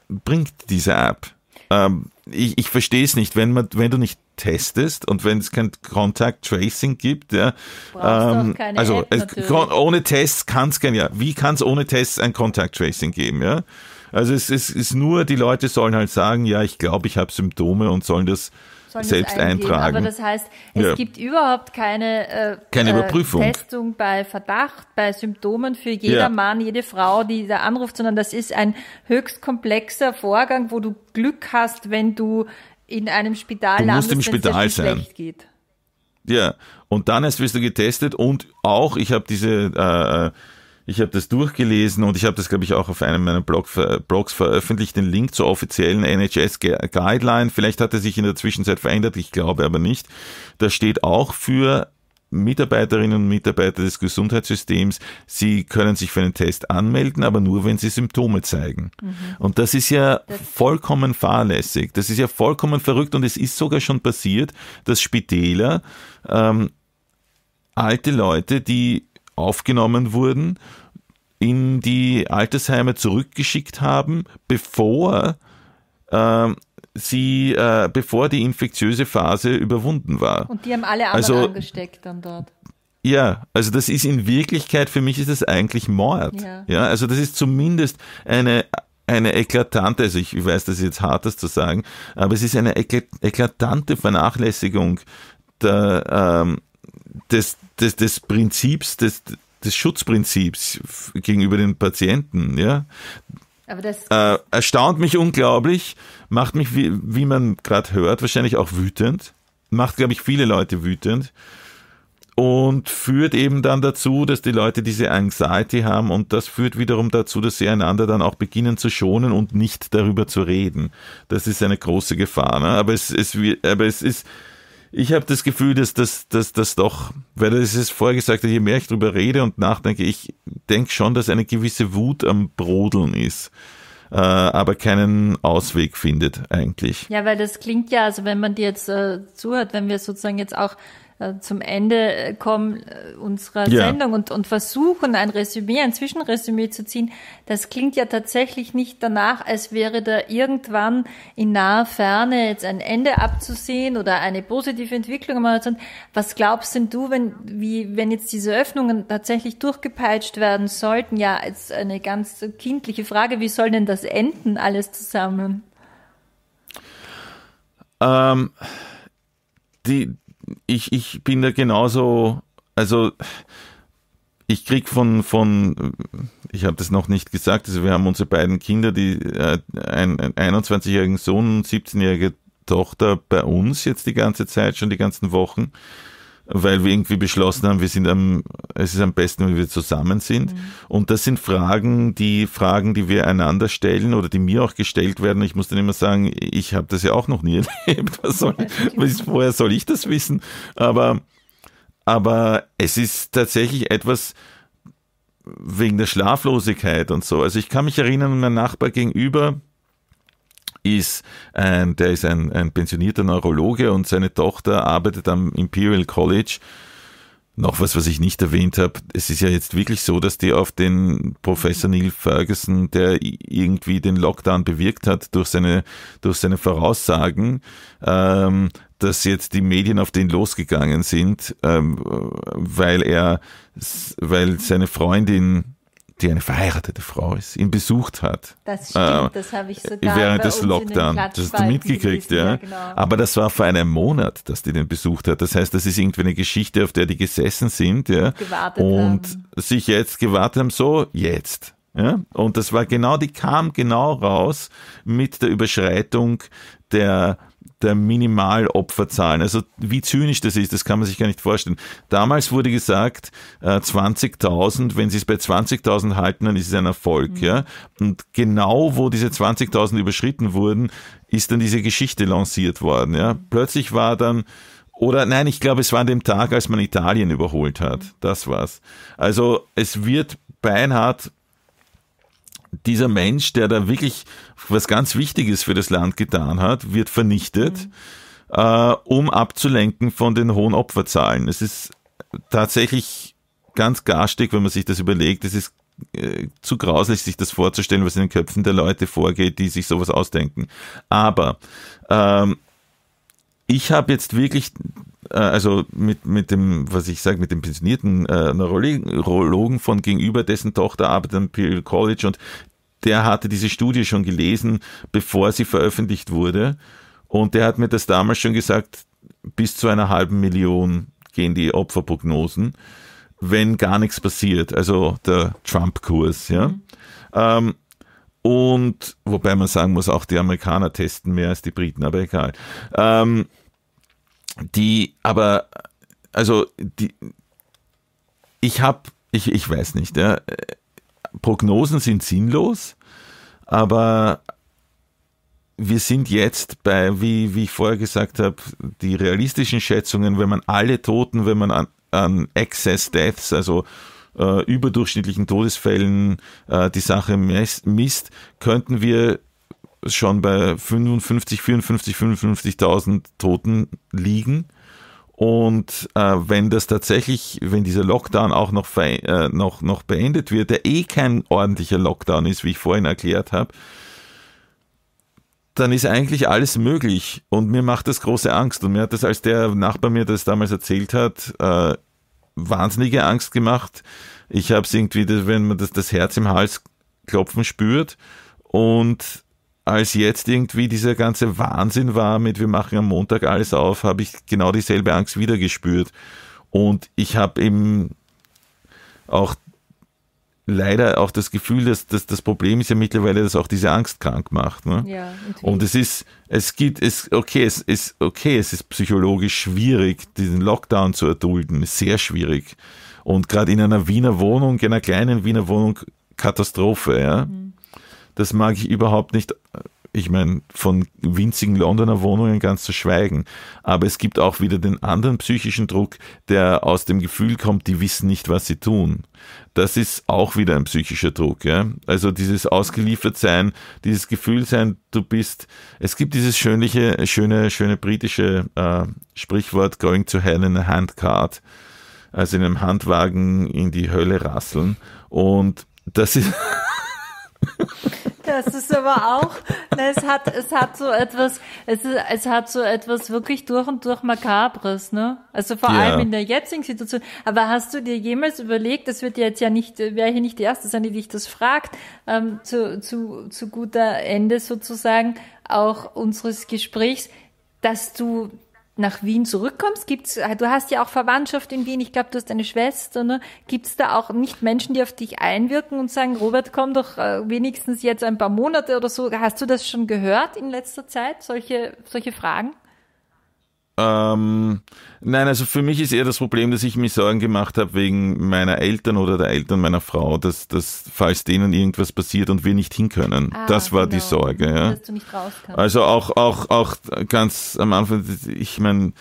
bringt diese App. Ähm, ich, ich verstehe es nicht, wenn man, wenn du nicht testest und wenn es kein Contact Tracing gibt, ja, ähm, also App, ohne Tests kann es kein, ja, wie kann es ohne Tests ein Contact Tracing geben, ja? Also es, es ist nur, die Leute sollen halt sagen, ja, ich glaube, ich habe Symptome und sollen das selbst eingeben, eintragen. Aber das heißt, es ja. gibt überhaupt keine, äh, keine äh, Überprüfung. Testung bei Verdacht, bei Symptomen für jeder ja. Mann, jede Frau, die da anruft, sondern das ist ein höchst komplexer Vorgang, wo du Glück hast, wenn du in einem Spital du landest, musst im Spital sein. Geht. Ja, und dann erst wirst du getestet und auch, ich habe diese äh, äh ich habe das durchgelesen und ich habe das, glaube ich, auch auf einem meiner Blog, Blogs veröffentlicht, den Link zur offiziellen NHS-Guideline. Vielleicht hat er sich in der Zwischenzeit verändert, ich glaube aber nicht. Da steht auch für Mitarbeiterinnen und Mitarbeiter des Gesundheitssystems, sie können sich für einen Test anmelden, aber nur, wenn sie Symptome zeigen. Mhm. Und das ist ja das vollkommen fahrlässig. Das ist ja vollkommen verrückt und es ist sogar schon passiert, dass Spitäler ähm, alte Leute, die aufgenommen wurden, in die Altersheime zurückgeschickt haben, bevor äh, sie, äh, bevor die infektiöse Phase überwunden war. Und die haben alle anderen also, angesteckt dann dort. Ja, also das ist in Wirklichkeit, für mich ist das eigentlich Mord. Ja, ja also das ist zumindest eine eine eklatante, also ich weiß, das ist jetzt hart, das zu sagen, aber es ist eine eklatante Vernachlässigung der, ähm, des, des, des Prinzips, des, des Schutzprinzips gegenüber den Patienten, ja. Aber das äh, erstaunt mich unglaublich, macht mich, wie, wie man gerade hört, wahrscheinlich auch wütend, macht, glaube ich, viele Leute wütend und führt eben dann dazu, dass die Leute diese Anxiety haben und das führt wiederum dazu, dass sie einander dann auch beginnen zu schonen und nicht darüber zu reden. Das ist eine große Gefahr. Ne? Aber, es, es, aber es ist ich habe das Gefühl, dass das, dass das doch, weil das ist vorher gesagt, je mehr ich drüber rede und nachdenke, ich denke schon, dass eine gewisse Wut am Brodeln ist, äh, aber keinen Ausweg findet eigentlich. Ja, weil das klingt ja, also wenn man dir jetzt äh, zuhört, wenn wir sozusagen jetzt auch äh, zum Ende äh, kommen äh, unserer ja. Sendung und, und versuchen, ein Resümee, ein Zwischenresümee zu ziehen, das klingt ja tatsächlich nicht danach, als wäre da irgendwann in naher Ferne jetzt ein Ende abzusehen oder eine positive Entwicklung am Was glaubst denn du, wenn, wie, wenn jetzt diese Öffnungen tatsächlich durchgepeitscht werden sollten? Ja, jetzt eine ganz kindliche Frage, wie soll denn das enden, alles zusammen? Ähm, die, ich, ich bin da genauso, also ich krieg von, von ich habe das noch nicht gesagt, also wir haben unsere beiden Kinder, die äh, einen, einen 21-jährigen Sohn und 17-jährige Tochter bei uns jetzt die ganze Zeit, schon die ganzen Wochen weil wir irgendwie beschlossen haben, wir sind am, es ist am besten, wenn wir zusammen sind. Mhm. Und das sind Fragen, die Fragen, die wir einander stellen oder die mir auch gestellt werden. Ich muss dann immer sagen, ich habe das ja auch noch nie erlebt. Was soll, was, woher soll ich das wissen? Aber, aber es ist tatsächlich etwas wegen der Schlaflosigkeit und so. Also ich kann mich erinnern, mein Nachbar gegenüber, ist, ein, ähm, der ist ein, ein pensionierter Neurologe und seine Tochter arbeitet am Imperial College. Noch was, was ich nicht erwähnt habe, es ist ja jetzt wirklich so, dass die auf den Professor Neil Ferguson, der irgendwie den Lockdown bewirkt hat durch seine, durch seine Voraussagen, ähm, dass jetzt die Medien auf den losgegangen sind, ähm, weil er, weil seine Freundin die eine verheiratete Frau ist, ihn besucht hat. Das stimmt, äh, das habe ich sogar während des Lockdown. Das hast du mitgekriegt, ja. ja genau. Aber das war vor einem Monat, dass die den besucht hat. Das heißt, das ist irgendwie eine Geschichte, auf der die gesessen sind, ja. Gewartet und haben. sich jetzt gewartet haben, so jetzt. Ja? Und das war genau, die kam genau raus mit der Überschreitung der der Minimalopferzahlen. Also wie zynisch das ist, das kann man sich gar nicht vorstellen. Damals wurde gesagt, 20.000, äh, wenn sie es bei 20.000 halten, dann ist es ein Erfolg. Mhm. Ja? Und genau wo diese 20.000 überschritten wurden, ist dann diese Geschichte lanciert worden. Ja? Mhm. Plötzlich war dann oder nein, ich glaube, es war an dem Tag, als man Italien überholt hat. Mhm. Das war's. Also es wird beinhart dieser Mensch, der da wirklich was ganz Wichtiges für das Land getan hat, wird vernichtet, mhm. äh, um abzulenken von den hohen Opferzahlen. Es ist tatsächlich ganz garstig, wenn man sich das überlegt. Es ist äh, zu grauslich, sich das vorzustellen, was in den Köpfen der Leute vorgeht, die sich sowas ausdenken. Aber ähm, ich habe jetzt wirklich äh, also mit, mit dem, was ich sage, mit dem pensionierten äh, Neurologen von gegenüber, dessen Tochter arbeitet am Imperial College und der hatte diese Studie schon gelesen, bevor sie veröffentlicht wurde. Und der hat mir das damals schon gesagt, bis zu einer halben Million gehen die Opferprognosen, wenn gar nichts passiert. Also der Trump-Kurs, ja. Mhm. Ähm, und wobei man sagen muss, auch die Amerikaner testen mehr als die Briten, aber egal. Ähm, die aber, also die, ich habe, ich, ich weiß nicht, ja, Prognosen sind sinnlos, aber wir sind jetzt bei, wie, wie ich vorher gesagt habe, die realistischen Schätzungen, wenn man alle Toten, wenn man an, an Excess Deaths, also äh, überdurchschnittlichen Todesfällen äh, die Sache misst, könnten wir schon bei 55, 54, 55.000 Toten liegen. Und äh, wenn das tatsächlich, wenn dieser Lockdown auch noch, äh, noch, noch beendet wird, der eh kein ordentlicher Lockdown ist, wie ich vorhin erklärt habe, dann ist eigentlich alles möglich. Und mir macht das große Angst. Und mir hat das, als der Nachbar mir das damals erzählt hat, äh, wahnsinnige Angst gemacht. Ich habe es irgendwie, wenn man das, das Herz im Hals klopfen spürt. Und als jetzt irgendwie dieser ganze Wahnsinn war mit wir machen am Montag alles auf, habe ich genau dieselbe Angst wieder gespürt. Und ich habe eben auch leider auch das Gefühl, dass, dass das Problem ist ja mittlerweile, dass auch diese Angst krank macht. Ne? Ja, und es ist, es gibt, es okay, es ist okay, es ist psychologisch schwierig, diesen Lockdown zu erdulden, sehr schwierig. Und gerade in einer Wiener Wohnung, in einer kleinen Wiener Wohnung, Katastrophe, ja. Mhm. Das mag ich überhaupt nicht. Ich meine, von winzigen Londoner Wohnungen ganz zu schweigen. Aber es gibt auch wieder den anderen psychischen Druck, der aus dem Gefühl kommt, die wissen nicht, was sie tun. Das ist auch wieder ein psychischer Druck. Ja? Also dieses Ausgeliefertsein, dieses Gefühlsein, du bist. Es gibt dieses schönliche, schöne, schöne britische äh, Sprichwort, going to hell in a handcart also in einem Handwagen in die Hölle rasseln. Und das ist, Das ist aber auch, es hat, es hat so etwas, es, ist, es hat so etwas wirklich durch und durch Makabres, ne? Also vor ja. allem in der jetzigen Situation. Aber hast du dir jemals überlegt, das wird jetzt ja nicht, wäre hier nicht die erste sein, die dich das fragt, ähm, zu, zu, zu guter Ende sozusagen auch unseres Gesprächs, dass du nach Wien zurückkommst? Gibt's, äh, du hast ja auch Verwandtschaft in Wien, ich glaube, du hast eine Schwester, ne? Gibt es da auch nicht Menschen, die auf dich einwirken und sagen, Robert, komm doch äh, wenigstens jetzt ein paar Monate oder so? Hast du das schon gehört in letzter Zeit, solche, solche Fragen? Ähm, nein, also für mich ist eher das Problem, dass ich mir Sorgen gemacht habe wegen meiner Eltern oder der Eltern meiner Frau, dass, dass falls denen irgendwas passiert und wir nicht hinkönnen. Ah, das war genau. die Sorge. Ja. Dass du nicht rauskommst. Also auch, auch, auch ganz am Anfang, ich meine,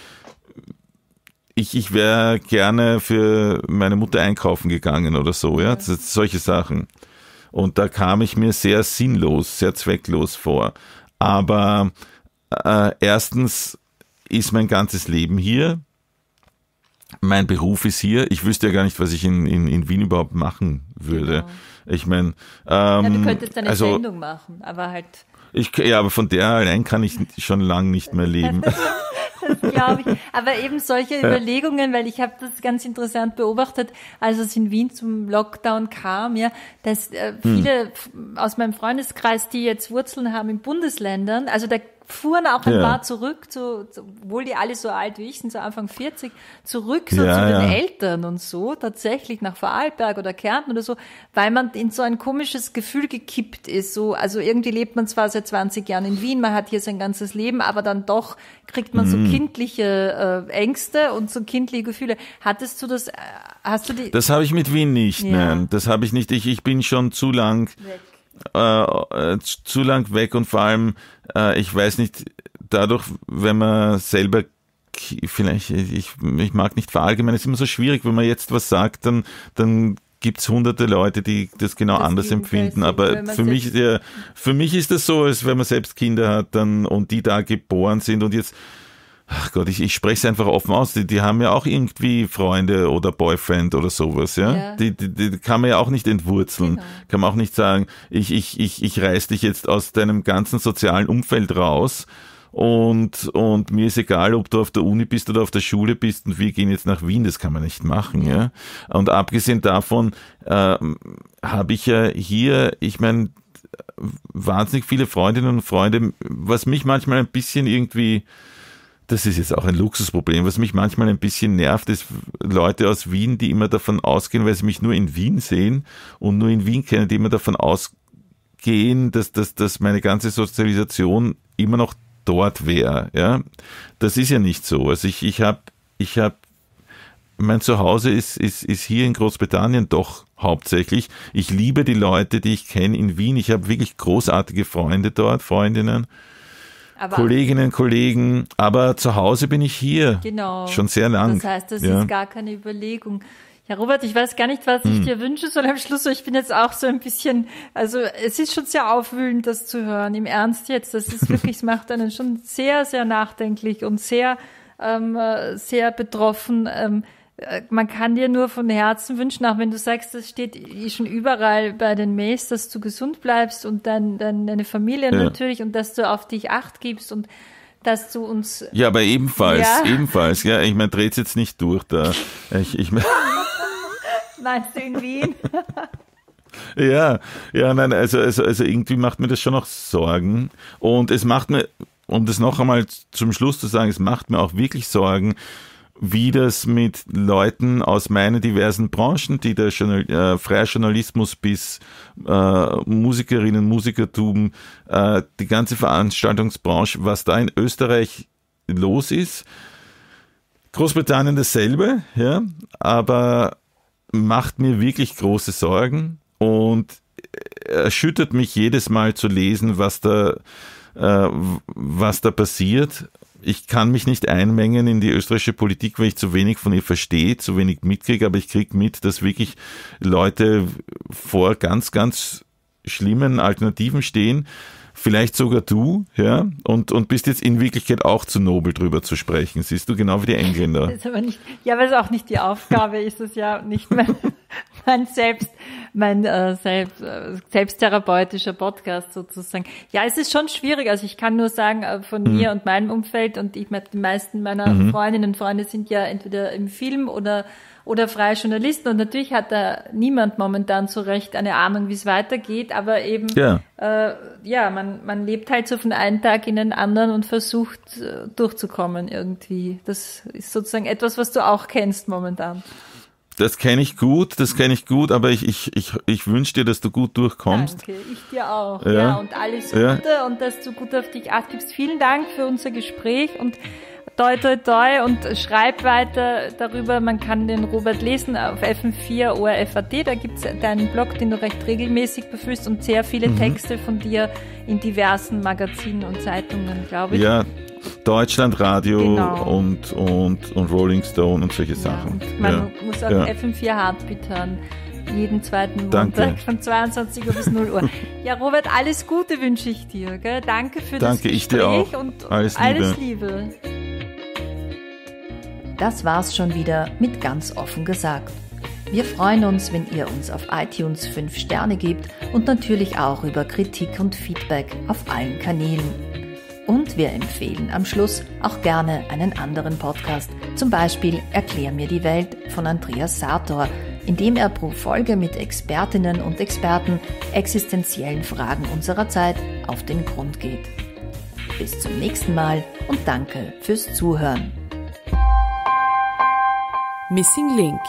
ich, ich wäre gerne für meine Mutter einkaufen gegangen oder so, ja, mhm. solche Sachen. Und da kam ich mir sehr sinnlos, sehr zwecklos vor. Aber äh, erstens ist mein ganzes Leben hier. Mein Beruf ist hier. Ich wüsste ja gar nicht, was ich in, in, in Wien überhaupt machen würde. Ja. Genau. Ich meine, ähm, ja, du ähm, könntest eine also, Sendung machen, aber halt. Ich, ja, aber von der allein kann ich schon lange nicht mehr leben. glaube ich. Aber eben solche ja. Überlegungen, weil ich habe das ganz interessant beobachtet, als es in Wien zum Lockdown kam, ja, dass äh, hm. viele hm. aus meinem Freundeskreis, die jetzt Wurzeln haben in Bundesländern, also da fuhren auch ein ja. paar zurück, zu, obwohl die alle so alt wie ich sind, so Anfang 40, zurück so ja, zu den Eltern und so, tatsächlich nach Vorarlberg oder Kärnten oder so, weil man in so ein komisches Gefühl gekippt ist. So, also irgendwie lebt man zwar seit 20 Jahren in Wien, man hat hier sein ganzes Leben, aber dann doch kriegt man mhm. so kindliche äh, Ängste und so kindliche Gefühle. Hattest du das, äh, hast du die? Das habe ich mit Wien nicht, nein, das habe ich nicht. Ich, ich bin schon zu lang. Weg. Äh, äh zu lang weg und vor allem äh, ich weiß nicht, dadurch, wenn man selber vielleicht, ich, ich mag nicht verallgemeinern, es ist immer so schwierig, wenn man jetzt was sagt, dann, dann gibt es hunderte Leute, die das genau das anders empfinden. Aber für mich, ja, für mich ist das so, als wenn man selbst Kinder hat dann, und die da geboren sind und jetzt ach Gott, ich, ich spreche es einfach offen aus, die, die haben ja auch irgendwie Freunde oder Boyfriend oder sowas, ja. ja. Die, die, die kann man ja auch nicht entwurzeln. Genau. Kann man auch nicht sagen, ich, ich, ich, ich reiß dich jetzt aus deinem ganzen sozialen Umfeld raus und, und mir ist egal, ob du auf der Uni bist oder auf der Schule bist und wir gehen jetzt nach Wien, das kann man nicht machen. Ja? Und abgesehen davon äh, habe ich ja hier, ich meine, wahnsinnig viele Freundinnen und Freunde, was mich manchmal ein bisschen irgendwie das ist jetzt auch ein Luxusproblem. Was mich manchmal ein bisschen nervt, ist Leute aus Wien, die immer davon ausgehen, weil sie mich nur in Wien sehen und nur in Wien kennen, die immer davon ausgehen, dass, dass, dass meine ganze Sozialisation immer noch dort wäre. Ja? Das ist ja nicht so. Also ich, ich habe, ich hab, mein Zuhause ist, ist, ist hier in Großbritannien doch hauptsächlich. Ich liebe die Leute, die ich kenne in Wien. Ich habe wirklich großartige Freunde dort, Freundinnen. Aber Kolleginnen und Kollegen. Aber zu Hause bin ich hier. Genau. Schon sehr lang. Das heißt, das ja. ist gar keine Überlegung. Ja, Robert, ich weiß gar nicht, was ich hm. dir wünsche, sondern am Schluss ich bin jetzt auch so ein bisschen, also es ist schon sehr aufwühlend, das zu hören, im Ernst jetzt. Das ist wirklich, es macht einen schon sehr, sehr nachdenklich und sehr, ähm, äh, sehr betroffen. Ähm, äh, man kann dir nur von Herzen wünschen, auch wenn du sagst, das steht eh schon überall bei den Mails, dass du gesund bleibst und dein, dein deine Familie ja. natürlich und dass du auf dich acht gibst und dass du uns. Ja, aber ebenfalls, ja. ebenfalls, ja. Ich meine, dreht's jetzt nicht durch da. Ich, ich mein Meinst du in Wien? ja, ja, nein, also, also, also irgendwie macht mir das schon noch Sorgen. Und es macht mir, um das noch einmal zum Schluss zu sagen, es macht mir auch wirklich Sorgen, wie das mit Leuten aus meinen diversen Branchen, die der Journal äh, freie Journalismus bis äh, Musikerinnen, Musikertum, äh, die ganze Veranstaltungsbranche, was da in Österreich los ist. Großbritannien dasselbe, ja, aber macht mir wirklich große Sorgen und erschüttert mich jedes Mal zu lesen, was da, äh, was da passiert ich kann mich nicht einmengen in die österreichische Politik, weil ich zu wenig von ihr verstehe, zu wenig mitkriege, aber ich kriege mit, dass wirklich Leute vor ganz, ganz schlimmen Alternativen stehen. Vielleicht sogar du, ja, und, und bist jetzt in Wirklichkeit auch zu nobel drüber zu sprechen. Siehst du genau wie die Engländer. Nicht, ja, weil es auch nicht die Aufgabe, ist es ja nicht mehr. mein selbst, mein äh, selbst, äh, selbsttherapeutischer Podcast sozusagen. Ja, es ist schon schwierig. Also ich kann nur sagen, äh, von mhm. mir und meinem Umfeld und ich die meisten meiner mhm. Freundinnen und Freunde sind ja entweder im Film oder oder freie Journalisten. Und natürlich hat da niemand momentan so recht eine Ahnung, wie es weitergeht, aber eben, ja, äh, ja man, man lebt halt so von einem Tag in den anderen und versucht äh, durchzukommen irgendwie. Das ist sozusagen etwas, was du auch kennst momentan. Das kenne ich gut, das kenne ich gut, aber ich, ich, ich, ich wünsche dir, dass du gut durchkommst. Danke, ich dir auch. Ja, ja und alles Gute und dass du gut auf dich acht gibst. Vielen Dank für unser Gespräch und toi toi toi und schreib weiter darüber. Man kann den Robert lesen auf FM4 ORFAT. Da gibt es deinen Blog, den du recht regelmäßig befüllst und sehr viele mhm. Texte von dir in diversen Magazinen und Zeitungen, glaube ich. Ja, Deutschlandradio genau. und, und, und Rolling Stone und solche ja. Sachen. Und man ja. muss auch ja. FM4 Heartbeat hören. Jeden zweiten Danke. von 22 Uhr bis 0 Uhr. ja, Robert, alles Gute wünsche ich dir. Gell? Danke für Danke, das Gespräch ich dir auch. und alles Liebe. alles Liebe. Das war's schon wieder mit ganz offen gesagt. Wir freuen uns, wenn ihr uns auf iTunes 5 Sterne gebt und natürlich auch über Kritik und Feedback auf allen Kanälen. Und wir empfehlen am Schluss auch gerne einen anderen Podcast, zum Beispiel Erklär mir die Welt von Andreas Sator, dem er pro Folge mit Expertinnen und Experten existenziellen Fragen unserer Zeit auf den Grund geht. Bis zum nächsten Mal und danke fürs Zuhören. Missing Link